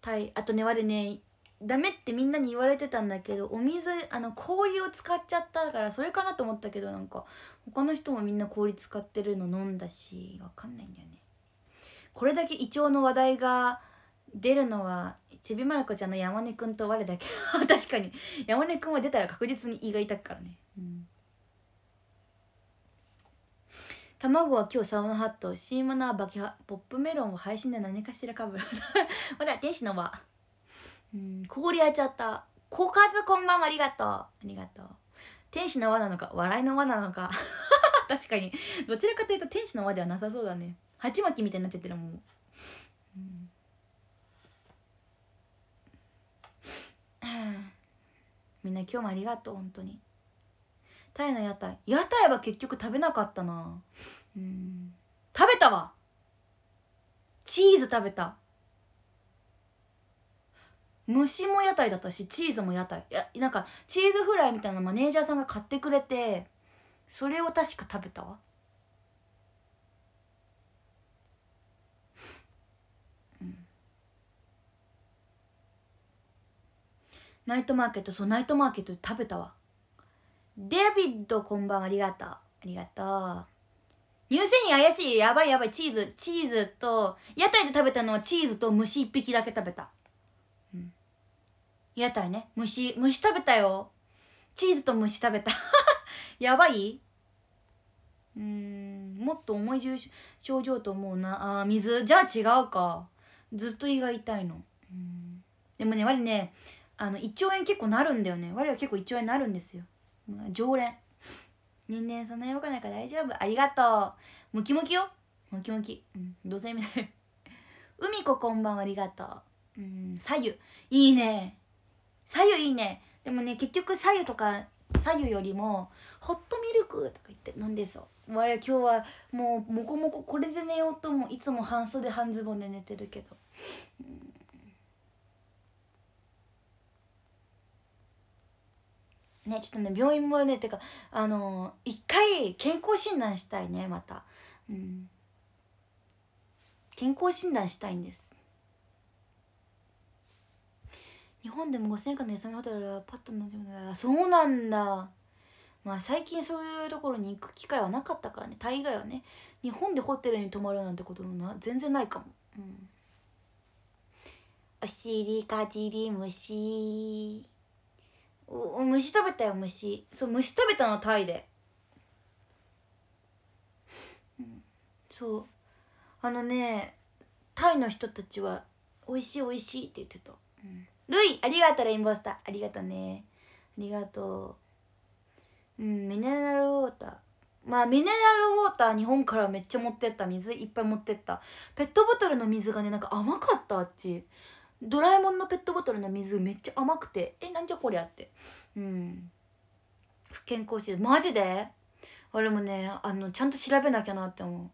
たいあとね我ねダメってみんなに言われてたんだけどお水あの氷を使っちゃったからそれかなと思ったけどなんか他の人もみんな氷使ってるの飲んだしわかんないんだよねこれだけ胃腸の話題が出るのはちびまる子ちゃんの山根くんと我だけ 確かに山根くんは出たら確実に胃が痛くからね、うん、卵は今日サウナハットシーマナーバキハポップメロンを配信で何かしらかぶる ほら天使の輪うん氷あいちゃったこか数こんばんはありがとうありがとう天使の輪なのか笑いの輪なのか 確かにどちらかというと天使の輪ではなさそうだねハチマキみたいになっちゃってるもん、うんみんな今日もありがとう本当にタイの屋台屋台は結局食べなかったなうん食べたわチーズ食べた虫も屋台だったしチーズも屋台いやなんかチーズフライみたいなマネージャーさんが買ってくれてそれを確か食べたわナイトマーケットそうナイトマーケットで食べたわデビッドこんばんありがとうありがとう乳製品怪しいやばいやばいチーズチーズと屋台で食べたのはチーズと虫1匹だけ食べた、うん、屋台ね虫虫食べたよチーズと虫食べた やばいうんもっと重い重症状と思うなあ水じゃあ違うかずっと胃が痛いのうんでもね我ねあの1兆円結構なるんだよね我は結構1兆円なるんですよ常連人間そんなに動かないから大丈夫ありがとうムキムキよムキムキうんどうせ意味ない海子こんばんはありがとううん左右いいね左右いいねでもね結局左右とか左右よりもホットミルクとか言って飲んでそう我は今日はもうモコモコこれで寝ようともいつも半袖半ズボンで寝てるけど、うんねちょっとね病院もねてかあのー、一回健康診断したいねまたうん健康診断したいんです日本でも5000円の休みホテルはパッとなじむだそうなんだまあ最近そういうところに行く機会はなかったからね大概はね日本でホテルに泊まるなんてこともな全然ないかもうんお尻かじり虫お虫食べたよ虫そう虫食べたのタイで、そうあのねタイの人たちは「美味しい美味しい」って言ってた、うん、ルイありがとうレインボースターありがとうねありがとううんミネラルウォーターまあミネラルウォーター日本からめっちゃ持ってった水いっぱい持ってったペットボトルの水がねなんか甘かったあっちドラえもんのペットボトルの水めっちゃ甘くてえなんじゃこりゃってうん健康診マジで俺もねあのちゃんと調べなきゃなって思う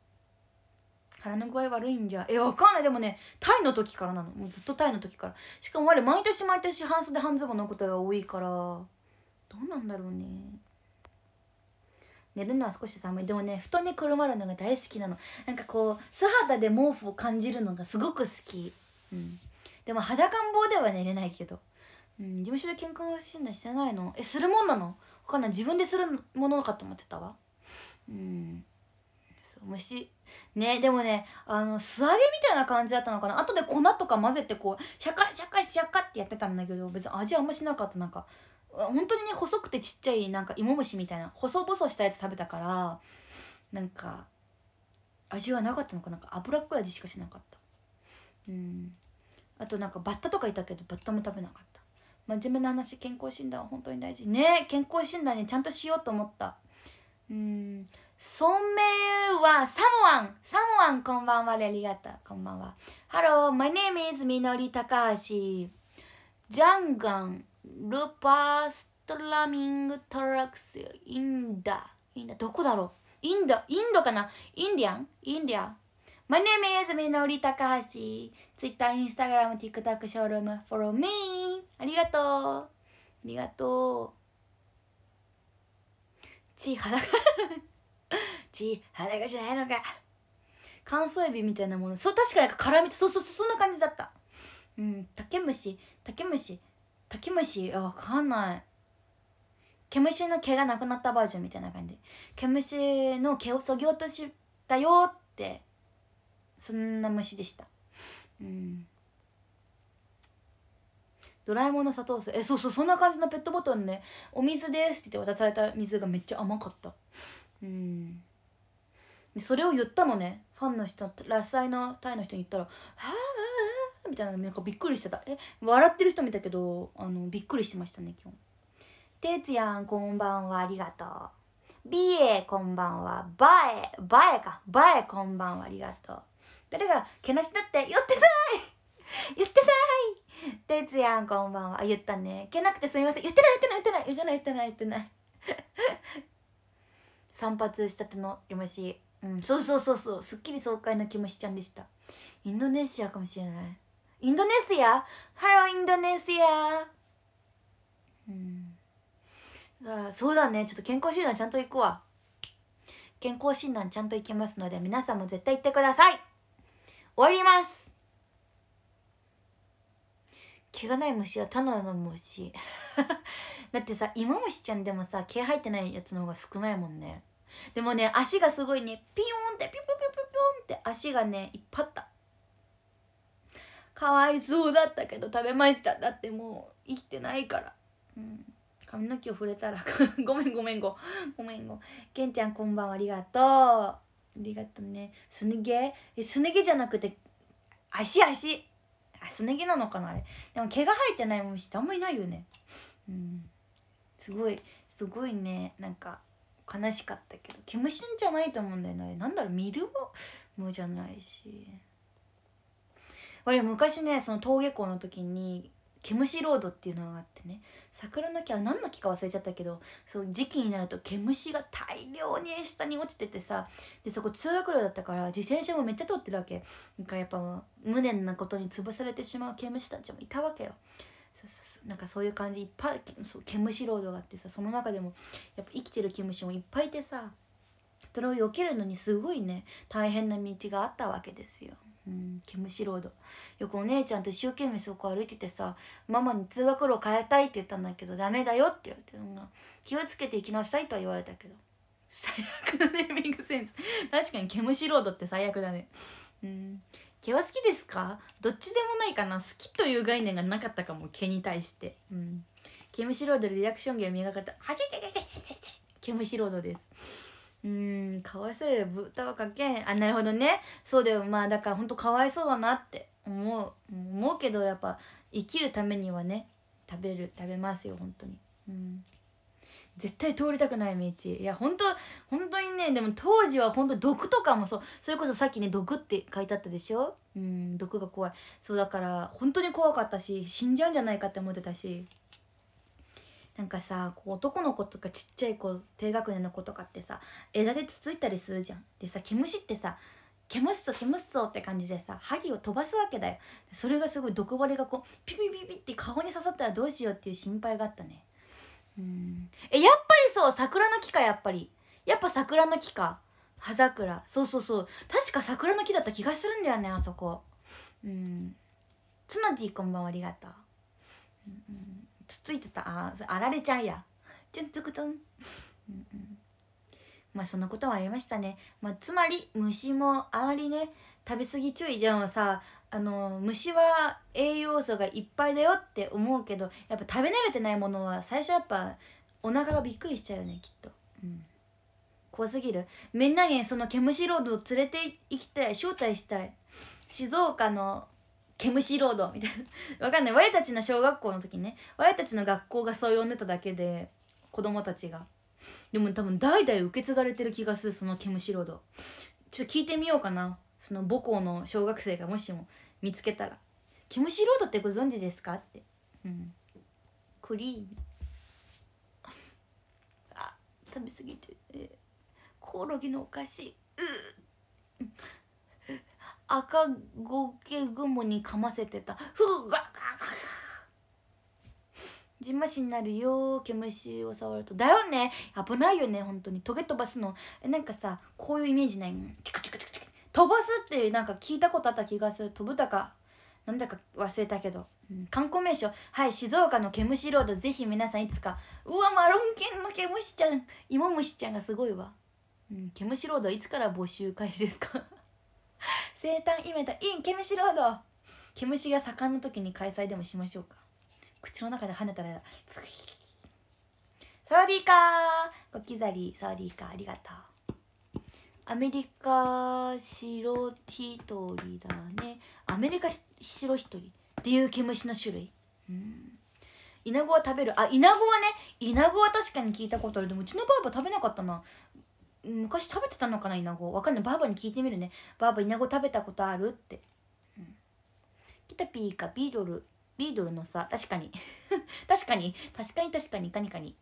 腹の具合悪いんじゃえわかんないでもねタイの時からなのもうずっとタイの時からしかも我毎年毎年半袖半ズボンのことが多いからどうなんだろうね寝るのは少し寒いでもね布団にくるまるのが大好きなのなんかこう素肌で毛布を感じるのがすごく好きうんでも裸ん坊では寝れないけどうん事務所で健康診断してないのえするもんなの分かんない自分でするものかと思ってたわうんそう虫ねでもねあの素揚げみたいな感じだったのかな後で粉とか混ぜてこうシャカシャカシャカってやってたんだけど別に味あんましなかったなんか本当にね細くてちっちゃいなんか芋虫みたいな細々したやつ食べたからなんか味はなかったのかなんか脂っこい味しかしなかったうんあとなんかバッタとかいたけどバッタも食べなかった真面目な話健康診断は本当に大事ね健康診断にちゃんとしようと思ったうんソ明メイはサモアンサモアンこんばんはレリガタこんばんは Hello my name is みのりたかあしジャンガンルパーストラミングトラックスインダインダどこだろうインドインドかなインディアンインディアン My name is みのりたかはし Twitter、Instagram、TikTok、ショールーム、フォロー me ありがとうありがとうちはだかちはだかじゃないのか乾燥エビみたいなものそう確かに辛みってそうそうそうそんな感じだったうん竹虫竹虫竹虫わかんない毛虫の毛がなくなったバージョンみたいな感じ毛虫の毛をそぎ落としたよってそんな虫でしたうんドラえもんの砂糖水えそうそうそんな感じのペットボトルね「お水です」って言って渡された水がめっちゃ甘かったうんそれを言ったのねファンの人ラッサイのタイの人に言ったら「はあ」みたいななんかびっくりしてたえ笑ってる人見たけどあのびっくりしてましたね今日てつやんこんばんはありがとう。びえこんばんは。ばえ、ばえか。ばえこんばんはありがとう。誰がけなしだって言ってない言ってないてつやんこんばんは言ったねけなくてすみません言ってない言ってない言ってない言ってない言ってない言ってない 散髪したての MC うんそうそうそうそうすっきり爽快の気もしちゃんでしたインドネシアかもしれないインドネシアハローインドネシアうんあそうだねちょっと健康診断ちゃんと行くわ健康診断ちゃんと行きますので皆さんも絶対行ってください終わります毛がない虫はただの虫 だってさ芋虫ちゃんでもさ毛生えてないやつの方が少ないもんねでもね足がすごいねピヨンってピョピョピョピョンって足がねいっぱいあったかわいそうだったけど食べましただってもう生きてないからうん髪の毛を触れたら ごめんごめんごごめんごけんちゃんこんばんはありがとうありがとねすね毛えすね毛じゃなくて足足あすね毛なのかなあれでも毛が生えてない虫ってあんまりないよねうんすごいすごいねなんか悲しかったけど毛虫じゃないと思うんだよねなんだろう見るもじゃないし俺昔ねその登下校の時に毛虫ロードっていうのがあってね桜の木は何の木か忘れちゃったけどそう時期になると毛虫が大量に下に落ちててさでそこ通学路だったから自転車もめっちゃ通ってるわけなんかやっぱ無念なことに潰されてしまう毛虫たちもいたわけよそうそうそうなんかそういう感じいっぱいそう毛虫ロードがあってさその中でもやっぱ生きてる毛虫もいっぱいいてさそれを避けるのにすごいね大変な道があったわけですよ。うん、毛虫ロードよくお姉ちゃんと一生懸命そこ歩いててさママに通学路変えたいって言ったんだけどダメだよって言われてのが気をつけて行きなさいとは言われたけど最悪のネーミングセンス確かに毛虫ロードって最悪だねうん毛は好きですかどっちでもないかな好きという概念がなかったかも毛に対してうん毛虫ロードでリアクション芸を磨かれたはじけ毛虫ロードですうんかわいそうで豚はかけんあなるほどねそうだよまあだからほんとかわいそうだなって思う思うけどやっぱ生きるためにはね食べる食べますよ本当にうん絶対通りたくない道いや本当本当にねでも当時は本当毒とかもそうそれこそさっきね毒って書いてあったでしょうん毒が怖いそうだから本当に怖かったし死んじゃうんじゃないかって思ってたしなんかさこう男の子とかちっちゃい子低学年の子とかってさ枝でつついたりするじゃん。でさ毛虫ってさ毛虫そ毛虫そうって感じでさ針を飛ばすわけだよ。それがすごい毒針がこうピピピピって顔に刺さったらどうしようっていう心配があったね。うんえやっぱりそう桜の木かやっぱり。やっぱ桜の木か。葉桜そうそうそう確か桜の木だった気がするんだよねあそこうんつのじこんばんはありがとう、うんついてたああられちゃうやチュンツクトン、んうん、まあそんなことはありましたね、まあ、つまり虫もあまりね食べ過ぎ注意でもさあの虫は栄養素がいっぱいだよって思うけどやっぱ食べ慣れてないものは最初やっぱお腹がびっくりしちゃうよねきっと、うん、怖すぎるみんなにその毛虫ロードを連れて行きたい招待したい静岡のムシロードみたいな わかんない我たちの小学校の時ね我たちの学校がそう呼んでただけで子供たちがでも多分代々受け継がれてる気がするそのケムシロードちょっと聞いてみようかなその母校の小学生がもしも見つけたら「ケムシロードってご存知ですか?」ってうんクリームあ食べ過ぎてえ。てコオロギのお菓子うっ赤ゴケグモにかませてたふうわじましになるよ毛虫を触るとだよね危ないよね本当にトゲ飛ばすのえなんかさこういうイメージないの飛ばすっていうなんか聞いたことあった気がする飛ぶたかなんだか忘れたけど、うん、観光名所はい静岡の毛虫ロードぜひ皆さんいつかうわマロン犬の毛虫ちゃん芋虫ちゃんがすごいわ、うん、毛虫ロードはいつから募集開始ですか生誕イベントインケムシロードケムシが盛んの時に開催でもしましょうか口の中で跳ねたらサワディーカーごきざりサワディーカーありがとうアメリカ白一人だねアメリカ白一人っていうケムシの種類うんイナゴは食べるあイナゴはねイナゴは確かに聞いたことあるでもうちのばあば食べなかったな昔食べてたのかなイナゴわかんないばあばに聞いてみるねばあばイナゴ食べたことあるって、うん、キタピーかビードルビードルのさ確かに 確かに確かに確かにかに、カニ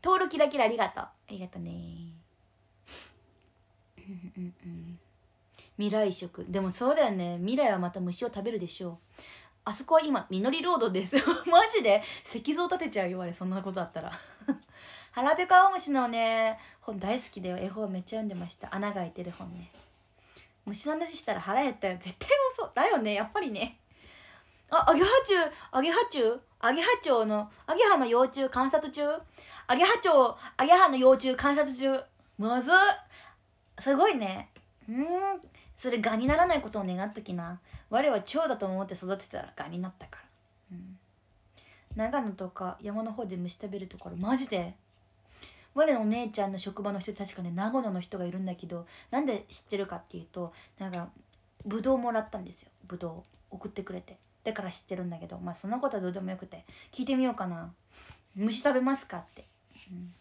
トールキラキラありがとうありがとうねうんうんうん未来食でもそうだよね未来はまた虫を食べるでしょうあそこは今実りロードです マジで石像建てちゃうよあれそんなことあったらハラペカオムシのね本大好きだよ絵本めっちゃ読んでました穴が開いてる本ね虫の話したら腹減ったよ絶対そうだよねやっぱりねあアゲハチュウアゲハチュウアゲハチョウのアゲハの幼虫観察中アゲハチョウアゲハの幼虫観察中むずすごいねうんそれがにならないことを願っときな我は蝶だと思って育てたらがになったから、うん、長野とか山の方で虫食べるところマジで我のお姉ちゃんの職場の人確かね名古屋の人がいるんだけどなんで知ってるかっていうとなんかブドウもらったんですよブドウ送ってくれてだから知ってるんだけどまあそんなことはどうでもよくて聞いてみようかな虫食べますかって、うん、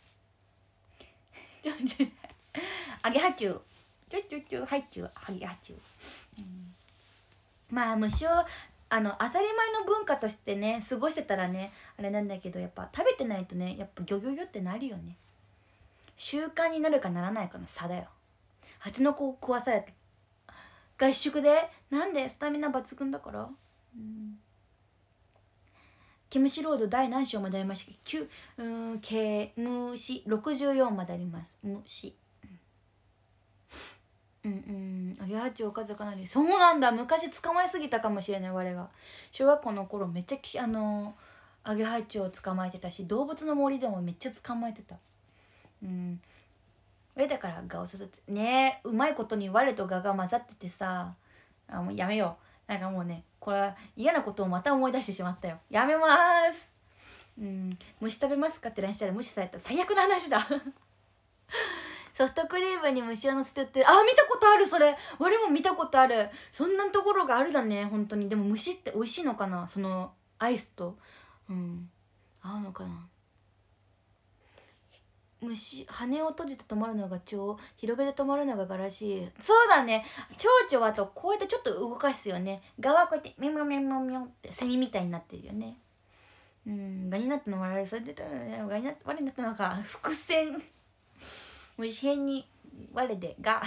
ちょちょげハチュウちょちょちょハチュウ揚げハチュウ、うん、まあ虫をあの当たり前の文化としてね過ごしてたらねあれなんだけどやっぱ食べてないとねやっぱギョギョギョってなるよね習慣になるかならないかの差だよ蜂の子を食わされた合宿でなんでスタミナ抜群だから、うん、ケムシロード第何章までありましたっけ9うんケムシ64までありますし。うんうんアゲハチおかず、かナり、そうなんだ昔捕まえすぎたかもしれない我が小学校の頃めっちゃきあの揚アゲハチョウを捕まえてたし動物の森でもめっちゃ捕まえてたうん上だから我をすてねうまいことに我と我が混ざっててさあもうやめようなんかもうねこれは嫌なことをまた思い出してしまったよやめますうん虫食べますかって LINE したら虫された最悪の話だ ソフトクリームに虫を乗せてってあ見たことあるそれ俺も見たことあるそんなところがあるだね本当にでも虫って美味しいのかなそのアイスとうん合うのかな虫羽を閉じて止まるのが蝶広げて止まるのがガらしいそうだね蝶々はとこうやってちょっと動かすよね蛾はこうやってミョミョミョミョってセミみたいになってるよねうんガになったの我々それでガにな我になったのか伏線虫編に我でガ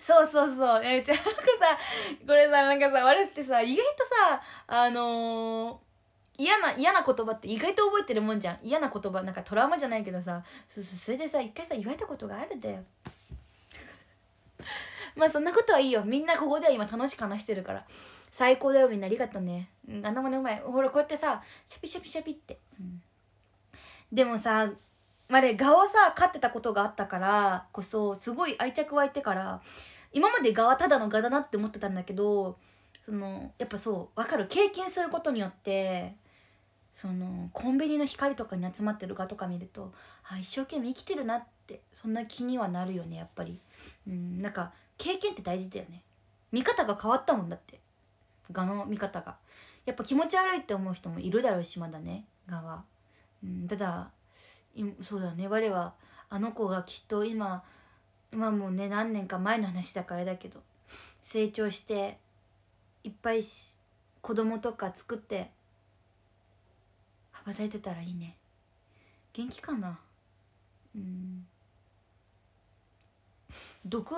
そうそうそうえうちなんかさこれさなんかさ我ってさ意外とさあのー嫌な嫌な言葉って意外と覚えてるもんじゃん嫌な言葉なんかトラウマじゃないけどさそそれでさ一回さ言われたことがあるんだよ まあそんなことはいいよみんなここでは今楽しく話してるから最高だよみんなありがとうねあでもねうまいほらこうやってさシャピシャピシャピって、うん、でもさあれ蛾をさ飼ってたことがあったからこそすごい愛着湧いてから今まで蛾はただの蛾だなって思ってたんだけどそのやっぱそう分かる経験することによってそのコンビニの光とかに集まってる画とか見るとあ一生懸命生きてるなってそんな気にはなるよねやっぱりうんなんか経験って大事だよね見方が変わったもんだって画の見方がやっぱ気持ち悪いって思う人もいるだろうしまだね画は、うん、ただそうだね我はあの子がきっと今まあもうね何年か前の話だからだけど成長していっぱい子供とか作って羽ばたいてたらいいね元気かなうん毒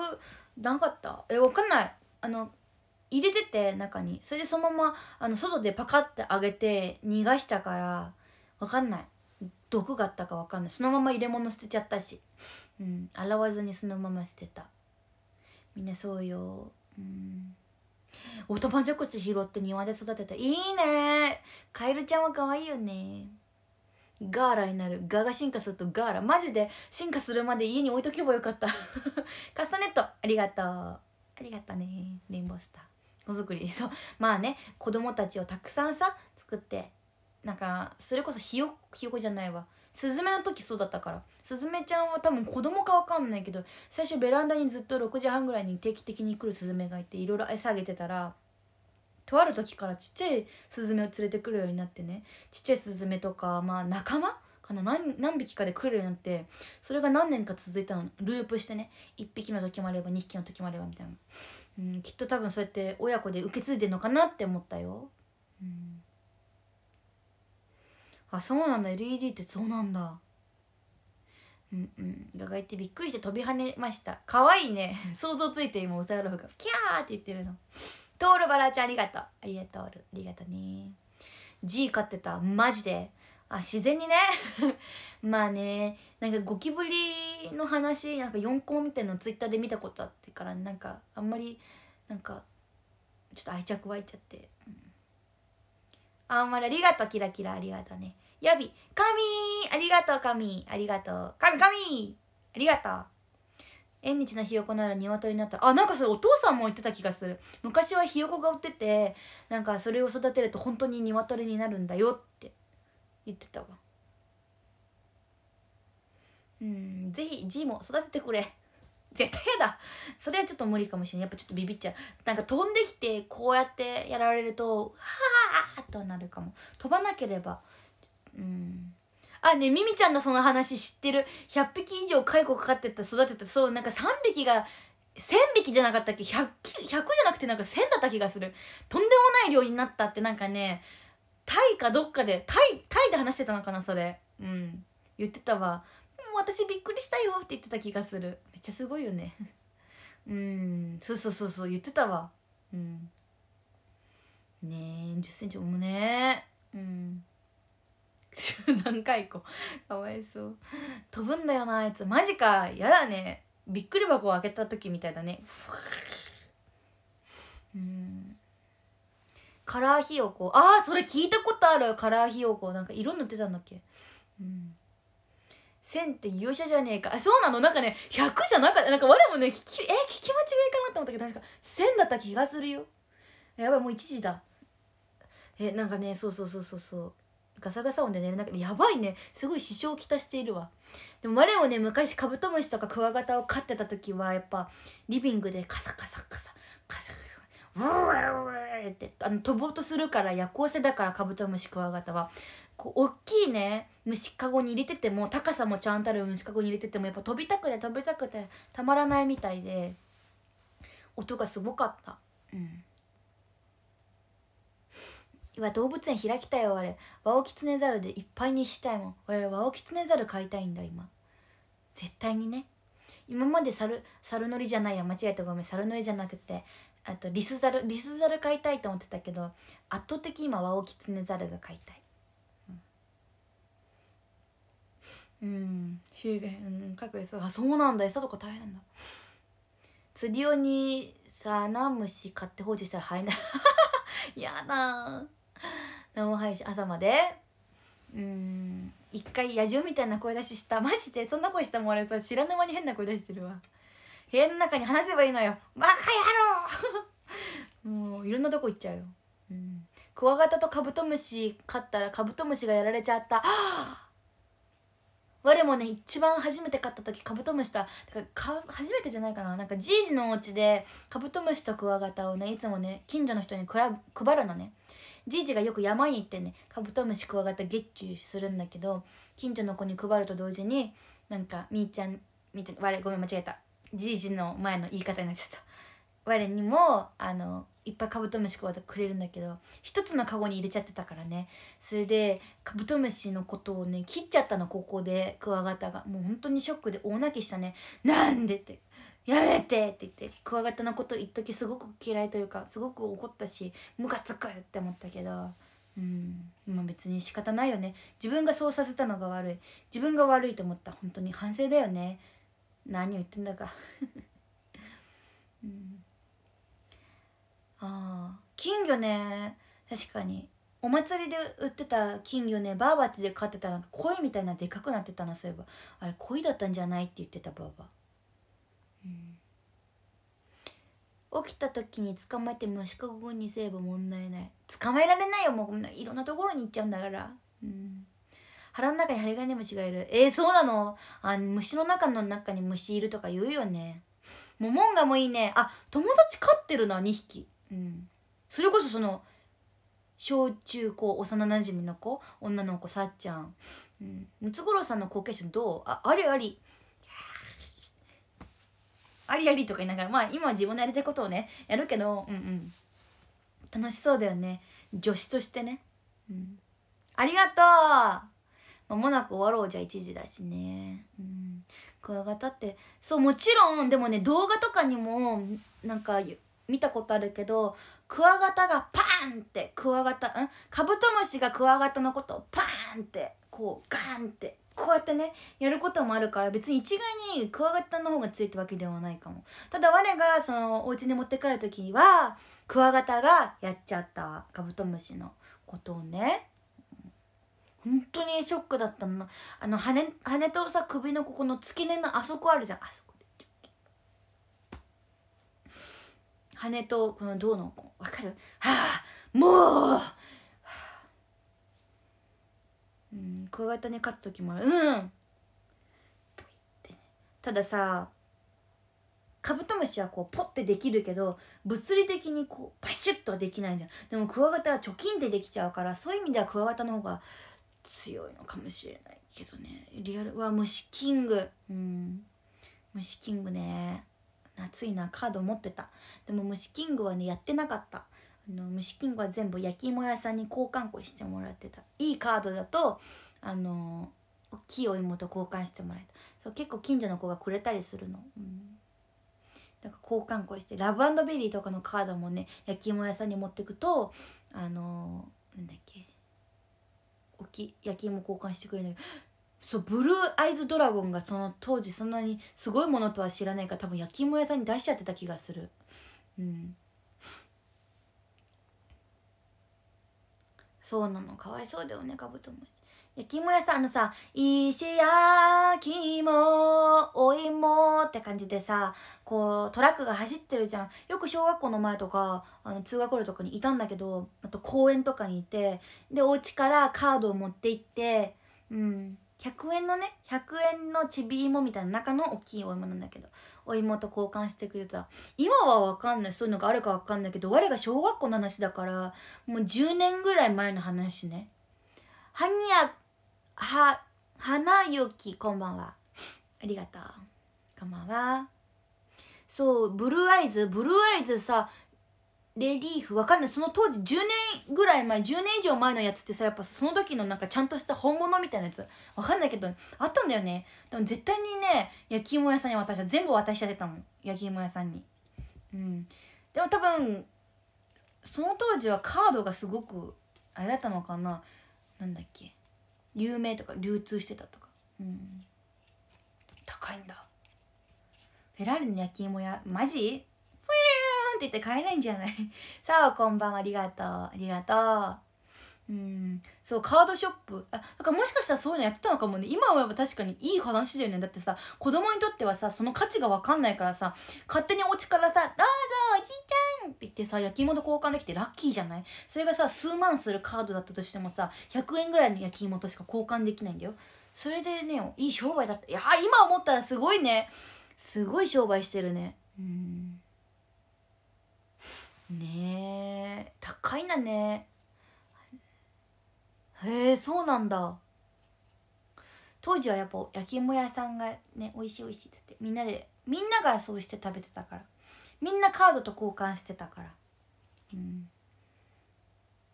なかったえわかんないあの入れてて中にそれでそのままあの外でパカッてあげて逃がしたからわかんない毒があったかわかんないそのまま入れ物捨てちゃったしうん洗わずにそのまま捨てたみんなそうようんオタマジョクシ拾って庭で育てていいねカエルちゃんは可愛いよねガーラになるガが進化するとガーラマジで進化するまで家に置いとけばよかった カスタネットありがとうありがとねレインボースター手作りそうまあね子供たちをたくさんさ作ってなんかそれこそひよひよこじゃないわスズメの時そうだったからスズメちゃんは多分子供か分かんないけど最初ベランダにずっと6時半ぐらいに定期的に来るスズメがいていろいろ餌あげてたらとある時からちっちゃいスズメを連れてくるようになってねちっちゃいスズメとかまあ仲間かな何匹かで来るようになってそれが何年か続いたのループしてね1匹の時もあれば2匹の時もあればみたいな、うん、きっと多分そうやって親子で受け継いでるのかなって思ったよ。あそうなんだ LED ってそうなんだうんうんだか言ってびっくりして飛び跳ねました可愛いね 想像ついて今おさやろうがキャーって言ってるのトールバラちゃんありがとうありがとうありがとうね G 飼ってたマジであ自然にね まあねなんかゴキブリの話なんか4う。みたいのツイッターで見たことあってからなんかあんまりなんかちょっと愛着湧いちゃって、うん、あんまりありがとうキラキラありがとうね予備。神ありがとう神ありがとう。神神ありがとう。縁日のひよこなら鶏になったあなんかそれお父さんも言ってた気がする昔はひよこが売っててなんかそれを育てると本当に鶏になるんだよって言ってたわうんぜひ G も育ててくれ絶対やだそれはちょっと無理かもしれないやっぱちょっとビビっちゃうなんか飛んできてこうやってやられるとはあッとなるかも飛ばなければうんあねみみちゃんのその話知ってる100匹以上蚕かかってた育てたそうなんか3匹が1,000匹じゃなかったっけ 100, 100じゃなくてなんか1,000だった気がするとんでもない量になったってなんかねタイかどっかでタイタイで話してたのかなそれうん言ってたわもう私びっくりしたよって言ってた気がするめっちゃすごいよね うんそうそうそうそう言ってたわうんねえ1 0ンチもねうん 十何回こかわいそう飛ぶんだよなあいつマジかやだねびっくり箱を開けた時みたいだね うんカラーひよこああそれ聞いたことあるカラーひよこなんか色塗ってたんだっけうん1000って勇者じゃねえかあそうなのなんかね100じゃなかったなんか我もね聞きえ聞き間違いかなと思ったけど確か1000だった気がするよやばいもう1時だえなんかねそうそうそうそうそうガサガサ音で寝れなくてやばいねすごい支障をきたしているわでも我もね昔カブトムシとかクワガタを飼ってた時はやっぱリビングでカサカサカサカサカサウーってあの飛ぼうとするから夜行性だからカブトムシクワガタはこう大きいね虫かごに入れてても高さもちゃんある虫かごに入れててもやっぱ飛びたくて飛びたくてたまらないみたいで音がすごかったうん。今動物園開きたいよあれワオキツネザルでいっぱいにしたいもん俺ワオキツネザル飼いたいんだ今絶対にね今まで猿猿乗りじゃないや間違えたごめん猿乗りじゃなくてあとリスザルリスザル飼いたいと思ってたけど圧倒的今ワオキツネザルが飼いたいうん、周辺うん各餌あそうなんだ餌とか大変なんだ釣り用にさナムシ買って放置したら生えない やだ 生配信朝までうん一回野獣みたいな声出ししたマジでそんな声したもん俺知らぬ間に変な声出してるわ部屋の中に話せばいいのよバカ野郎 もういろんなとこ行っちゃうよ、うん、クワガタとカブトムシ飼ったらカブトムシがやられちゃった 我もね一番初めて飼った時カブトムシとは初めてじゃないかななんかじいじのお家でカブトムシとクワガタをねいつもね近所の人に配るのねじいじがよく山に行ってねカブトムシクワガタゲッチュするんだけど近所の子に配ると同時になんかみーちゃんみーちゃん我ごめん間違えたじいじの前の言い方になっちゃった我にもあのいっぱいカブトムシガわくれるんだけど一つのカゴに入れちゃってたからねそれでカブトムシのことをね切っちゃったのここでクワガタがもう本当にショックで大泣きしたねなんでってやめて!」って言ってクワガタのこと一時すごく嫌いというかすごく怒ったしムカつくって思ったけどうんまあ別に仕方ないよね自分がそうさせたのが悪い自分が悪いと思った本当に反省だよね何を言ってんだかうん、ああ金魚ね確かにお祭りで売ってた金魚ねバーバチで飼ってたら鯉みたいなでかくなってたなそういえばあれ鯉だったんじゃないって言ってたばあば。起きた時に捕まえて虫かごにすれば問題ない捕まえられないよもういろんなところに行っちゃうんだから、うん、腹の中にハリガネムシがいるえー、そうなのあ虫の中の中に虫いるとか言うよねもうモンガもいいねあ友達飼ってるな2匹うんそれこそその小中高幼なじみの子女の子さっちゃん、うん、ムツゴロウさんの後継者どうあありありありありとか言いながらまあ今は自分のやりたいことをねやるけどうんうん楽しそうだよね女子としてねうんありがとうまもなく終わろうじゃ1時だしねうんクワガタってそうもちろんでもね動画とかにもなんか見たことあるけどクワガタがパーンってクワガタんカブトムシがクワガタのことをパーンってこうガーンってこうやってねやることもあるから別に一概にクワガタの方が強いってわけではないかもただ我がそのお家に持って帰る時にはクワガタがやっちゃったカブトムシのことをね本当にショックだったのあの羽羽とさ首のここの付け根のあそこあるじゃんあそこで羽とこの胴の分かるはあもううんクワガタに勝つ時もあるうんたださカブトムシはこうポッてできるけど物理的にこうバシュッとはできないじゃんでもクワガタは貯金でできちゃうからそういう意味ではクワガタの方が強いのかもしれないけどねリアルは虫キングうん虫キングね夏いなカード持ってたでも虫キングはねやってなかったあの虫ングは全部焼き芋屋さんに交換庫してもらってたいいカードだとあの大きいお芋と交換してもらえたそう結構近所の子がくれたりするの、うん、なんか交換庫してラブベリーとかのカードもね焼き芋屋さんに持ってくとあのなんだっけおき焼き芋交換してくれるんだけどそうブルーアイズドラゴンがその当時そんなにすごいものとは知らないから多分焼き芋屋さんに出しちゃってた気がするうんそうなのかわいそうだよねカブトムシ焼き芋屋さんのさ「石焼き芋お芋」って感じでさこうトラックが走ってるじゃんよく小学校の前とかあの通学路とかにいたんだけどあと公園とかにいてでお家からカードを持って行ってうん100円のね100円のちび芋みたいな中の大きいお芋なんだけどお芋と交換してくれた今は分かんないそういうのがあるか分かんないけど我が小学校の話だからもう10年ぐらい前の話ねはにやは花ゆきこんばんはありがとうこんばんはそうブルーアイズブルーアイズさレリーフわかんないその当時10年ぐらい前10年以上前のやつってさやっぱその時のなんかちゃんとした本物みたいなやつわかんないけどあったんだよねでも絶対にね焼き芋屋さんに渡した全部渡しちゃってたもん焼き芋屋さんにうんでも多分その当時はカードがすごくあれだったのかななんだっけ有名とか流通してたとかうん高いんだフェラーリの焼き芋屋マジふえって言って買えないんじゃない さあ、こんばんは、ありがとう、ありがとう。うん、そう、カードショップ。あ、なんかもしかしたらそういうのやってたのかもね。今思えば確かにいい話だよね。だってさ、子供にとってはさ、その価値がわかんないからさ、勝手にお家からさ、どうぞ、おじいちゃんって言ってさ、焼き芋と交換できてラッキーじゃないそれがさ、数万するカードだったとしてもさ、100円ぐらいの焼き芋としか交換できないんだよ。それでね、いい商売だった。いや今思ったらすごいね。すごい商売してるね。うん。ねえ高いんだねへえそうなんだ当時はやっぱ焼き芋屋さんがね美味しい美味しいっつってみんなでみんながそうして食べてたからみんなカードと交換してたからうん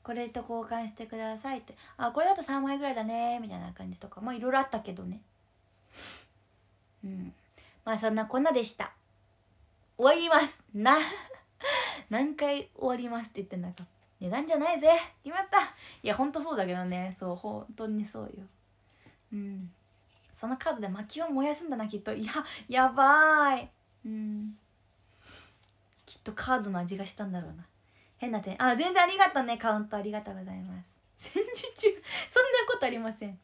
これと交換してくださいってあこれだと3枚ぐらいだねみたいな感じとかまあいろいろあったけどねうんまあそんなこんなでした終わりますな 何回終わりますって言ってんだか値段じゃないぜ決まったいやほんとそうだけどねそう本当にそうようんそのカードで薪を燃やすんだなきっといややばいうんきっとカードの味がしたんだろうな変な点あ全然ありがとうねカウントありがとうございます戦時 中そんなことありません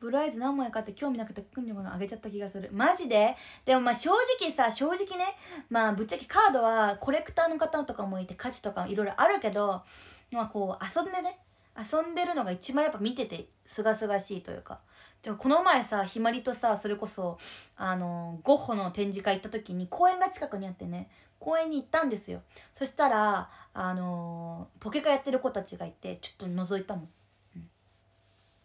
ブルアイズ何枚かって興味なくてくんにものあげちゃった気がするマジででもまあ正直さ正直ねまあぶっちゃけカードはコレクターの方とかもいて価値とかいろいろあるけどまあこう遊んでね遊んでるのが一番やっぱ見ててすがすがしいというかでもこの前さひまりとさそれこそあのゴッホの展示会行った時に公園が近くにあってね公園に行ったんですよそしたらあのー、ポケカやってる子たちがいてちょっと覗いたもん、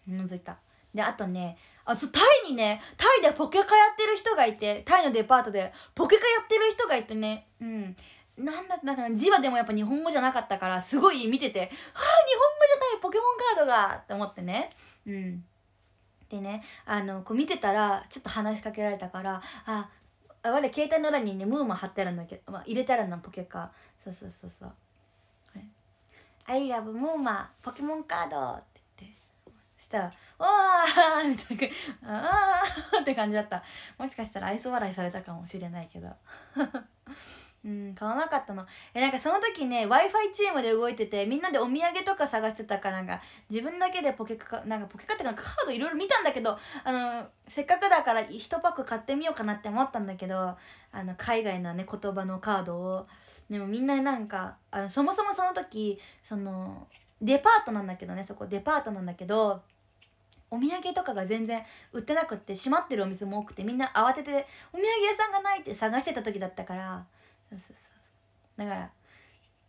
うん、覗いたであとねあそうタイにねタイでポケカやってる人がいてタイのデパートでポケカやってる人がいてねうんなんだだから、字はでもやっぱ日本語じゃなかったからすごい見てて「はあ日本語じゃないポケモンカードが!」って思ってねうんでねあのこう見てたらちょっと話しかけられたからあ我携帯の裏にねムーマ貼ってあるんだけど、まあ、入れたらなポケカそうそうそうそう「I love ムーマポケモンカード」って言ってそしたらわーみたいな、あーって感じだった。もしかしたら愛想笑いされたかもしれないけど。うん、買わなかったの。え、なんかその時ね、Wi-Fi チームで動いてて、みんなでお土産とか探してたから、なんか、自分だけでポケカ、なんかポケカってかカードいろいろ見たんだけど、あの、せっかくだから1パック買ってみようかなって思ったんだけど、あの、海外のね、言葉のカードを。でもみんななんか、あのそもそもその時、その、デパートなんだけどね、そこデパートなんだけど、お土産とかが全然売ってなくって閉まってるお店も多くてみんな慌ててお土産屋さんがないって探してた時だったからそうそうそうだから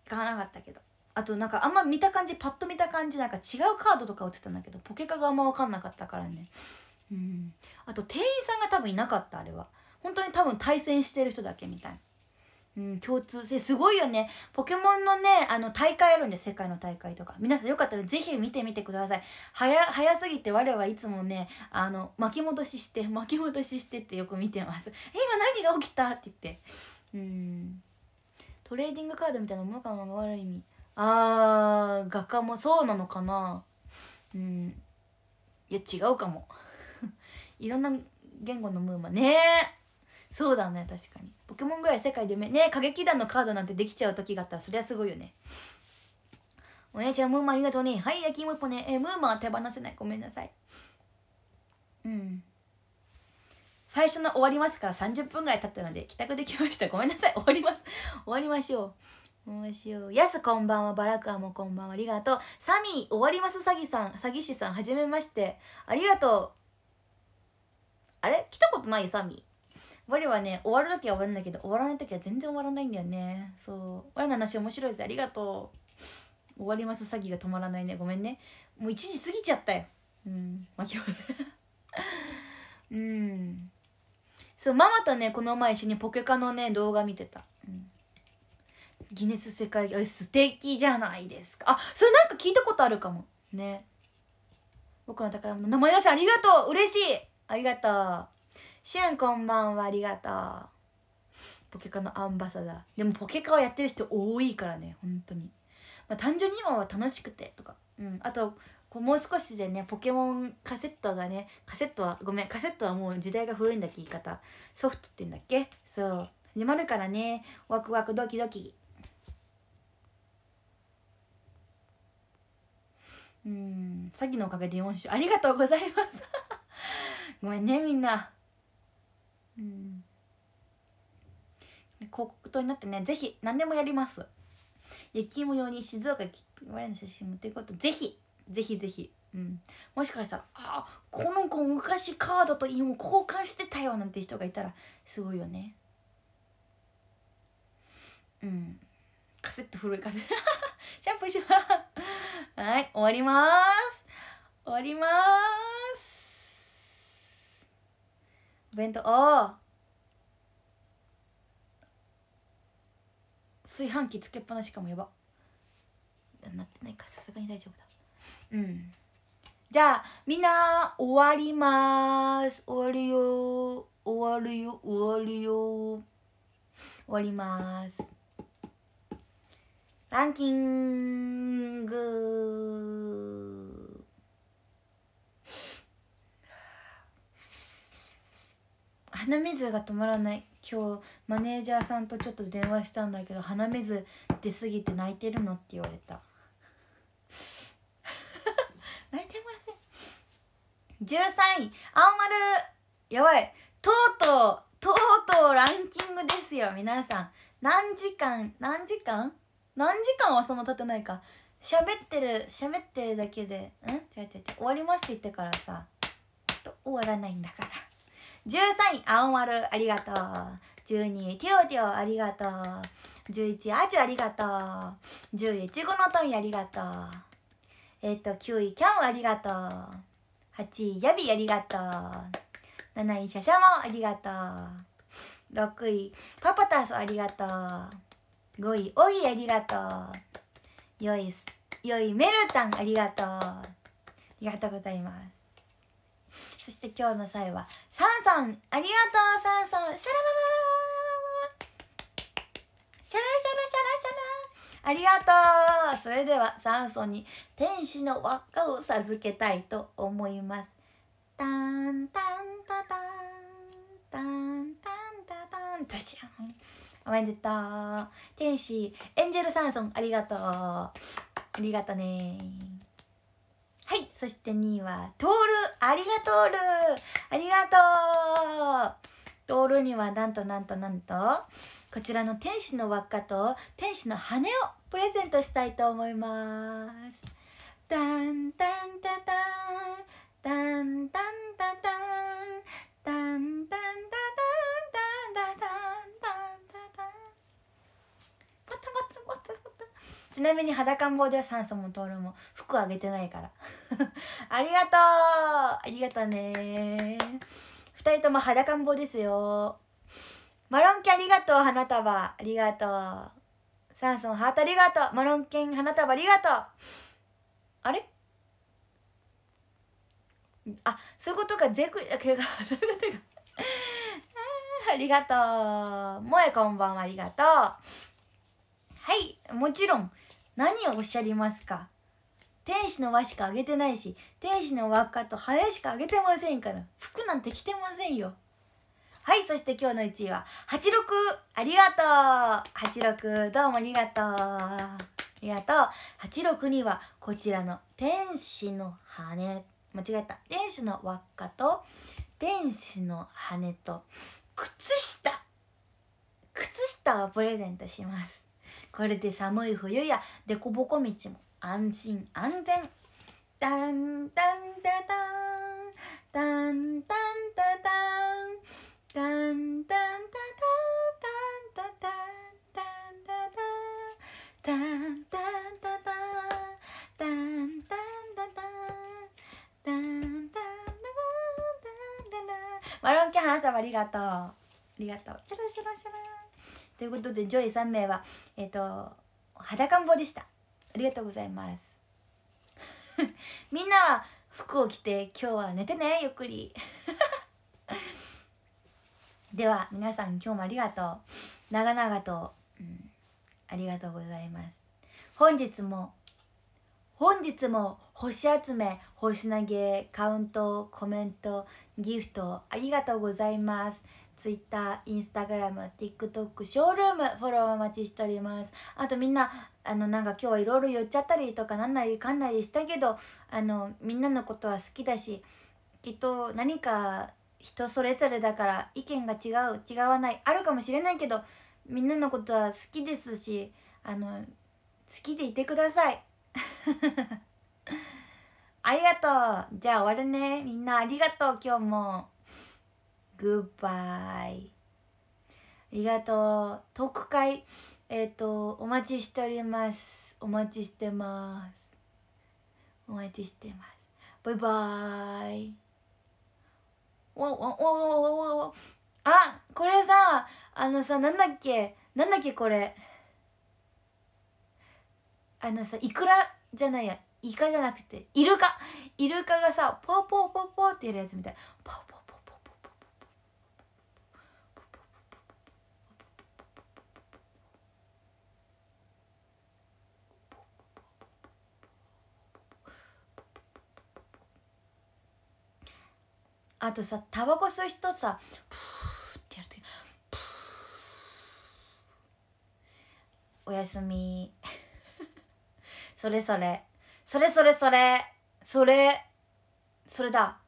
買わなかったけどあとなんかあんま見た感じパッと見た感じなんか違うカードとか売ってたんだけどポケカがあんま分かんなかったからねうんあと店員さんが多分いなかったあれは本当に多分対戦してる人だけみたいなうん、共通性すごいよねポケモンのねあの大会あるんで世界の大会とか皆さんよかったらぜひ見てみてください早すぎて我はいつもねあの巻き戻しして巻き戻ししてってよく見てます今何が起きたって言ってうんトレーディングカードみたいなものかな悪い意味あー画家もそうなのかなうんいや違うかも いろんな言語のムーマねえそうだね確かにポケモンぐらい世界でめね歌劇団のカードなんてできちゃう時があったらそりゃすごいよねお姉ちゃんムーマンありがとうねはい焼き芋一歩ねえムーマンは手放せないごめんなさいうん最初の終わりますから30分ぐらい経ったので帰宅できましたごめんなさい終わります終わりましょうもうしよう。やすこんばんは。バラクアもこんばんは。ありがとう。サミー、終わります詐欺さん。詐欺師さん、はじめまして。ありがとう。あれ来たことないサミー。我はね終わる時は終わるんだけど終わらない時は全然終わらないんだよねそう我の話面白いですありがとう終わります詐欺が止まらないねごめんねもう1時過ぎちゃったようん巻き うんそうママとねこの前一緒にポケカのね動画見てた、うん、ギネス世界記素敵じゃないですかあそれなんか聞いたことあるかもね僕の宝物名前出しありがとう嬉しいありがとうしゅんこんばんはありがとうポケカのアンバサダーでもポケカをやってる人多いからね本当にまあ単純に今は楽しくてとかうんあとこうもう少しでねポケモンカセットがねカセットはごめんカセットはもう時代が古いんだっけ言い方ソフトって言うんだっけそう始まるからねワクワクドキドキうん詐欺のおかげで4種ありがとうございます ごめんねみんなうん広告塔になってねぜひ何でもやります焼き芋用に静岡にっの写真持っていことぜひぜひぜひうんもしかしたらあこの子昔カードと芋交換してたよなんて人がいたらすごいよねうんカセット古いカセット シャンプーしますはい終わります終わりますお弁当ああ炊飯器つけっぱなしかもやばなってないかさすがに大丈夫だうんじゃあみんな終わります終わるよ終わるよ終わるよ終わりますランキング鼻水が止まらない今日マネージャーさんとちょっと電話したんだけど鼻水出すぎて泣いてるのって言われた 泣いてません13位青丸やばいとうとうとうとうランキングですよ皆さん何時間何時間何時間はそんな経ってないか喋ってる喋ってるだけでん違う違う違う終わりますって言ってからさと終わらないんだから13位青丸ありがとう12位ティオティオありがとう11位アジュありがとう10位チゴノのトン、ありがとうえっ、と9位キャンありがとう8位ヤビありがとう7位シャシャモありがとう6位パパタスありがとう5位オイありがとう4位よいメルタンありがとうありがとうございますそして今日の際はサンソンありがとうサンソンシャラララシャラシャラシャラシャラありがとうそれではサンソンに天使の輪っかを授けたいと思いますタンタンタタンタンタンタタンタシャンおめでとう天使エンジェルサンソンありがとうありがとねはいそして2位はトールありがとうるありがとうトールにはなんとなんとなんとこちらの天使の輪っかと天使の羽をプレゼントしたいと思いますタンタンタタンタンタンタタンタンタンタタンタンタンタンたたたたちなみに裸ん坊では酸素も灯籠も服あげてないからありがとうありがとうね2人とも裸ん坊ですよマロンャありがとう花束ありがとう酸素もハートありがとうマロンャン花束ありがとうあれあそういうことかぜくあありがとう萌えこんばんはありがとうはいもちろん何をおっしゃりますか天使の輪しかあげてないし天使の輪っかと羽しかあげてませんから服なんて着てませんよはいそして今日の1位は86ありがとう86どうもありがとうありがとう86にはこちらの天使の羽間違えた天使の輪っかと天使の羽と靴下靴下をプレゼントしますこれで寒い冬や凸凹道も安心安全ダンダンダダンダンダンダダンダンダンダダンダンダダンダンダダンダンダダダンダンダダダンダンダダンダダンダダンンロンン花ンあンがとうありがとうチンランャンチャラということで上位3名はえっ、ー、と裸ん坊でしたありがとうございます みんなは服を着て今日は寝てねゆっくり では皆さん今日もありがとう長々と、うん、ありがとうございます本日も本日も星集め星投げカウントコメントギフトありがとうございます Twitter、Instagram、TikTok、ショールームフォローお待ちしております。あとみんな、あのなんか今日いろいろ言っちゃったりとかなんなりかんなりしたけど、あのみんなのことは好きだし、きっと何か人それぞれだから意見が違う、違わない、あるかもしれないけど、みんなのことは好きですし、あの、好きでいてください。ありがとうじゃあ終わるね。みんなありがとう今日も。Goodbye ありがとう特会えっ、ー、とお待ちしておりますお待ちしてますお待ちしてますバイバーイおおあこれさあのさなんだっけなんだっけこれあのさいくらじゃないやイカじゃなくてイルカイルカがさポーポーポーポーってやるやつみたいポーポーあとさタバコ吸う人さプーってやるときプーおやすみそれそれそれそれそれそれそれだ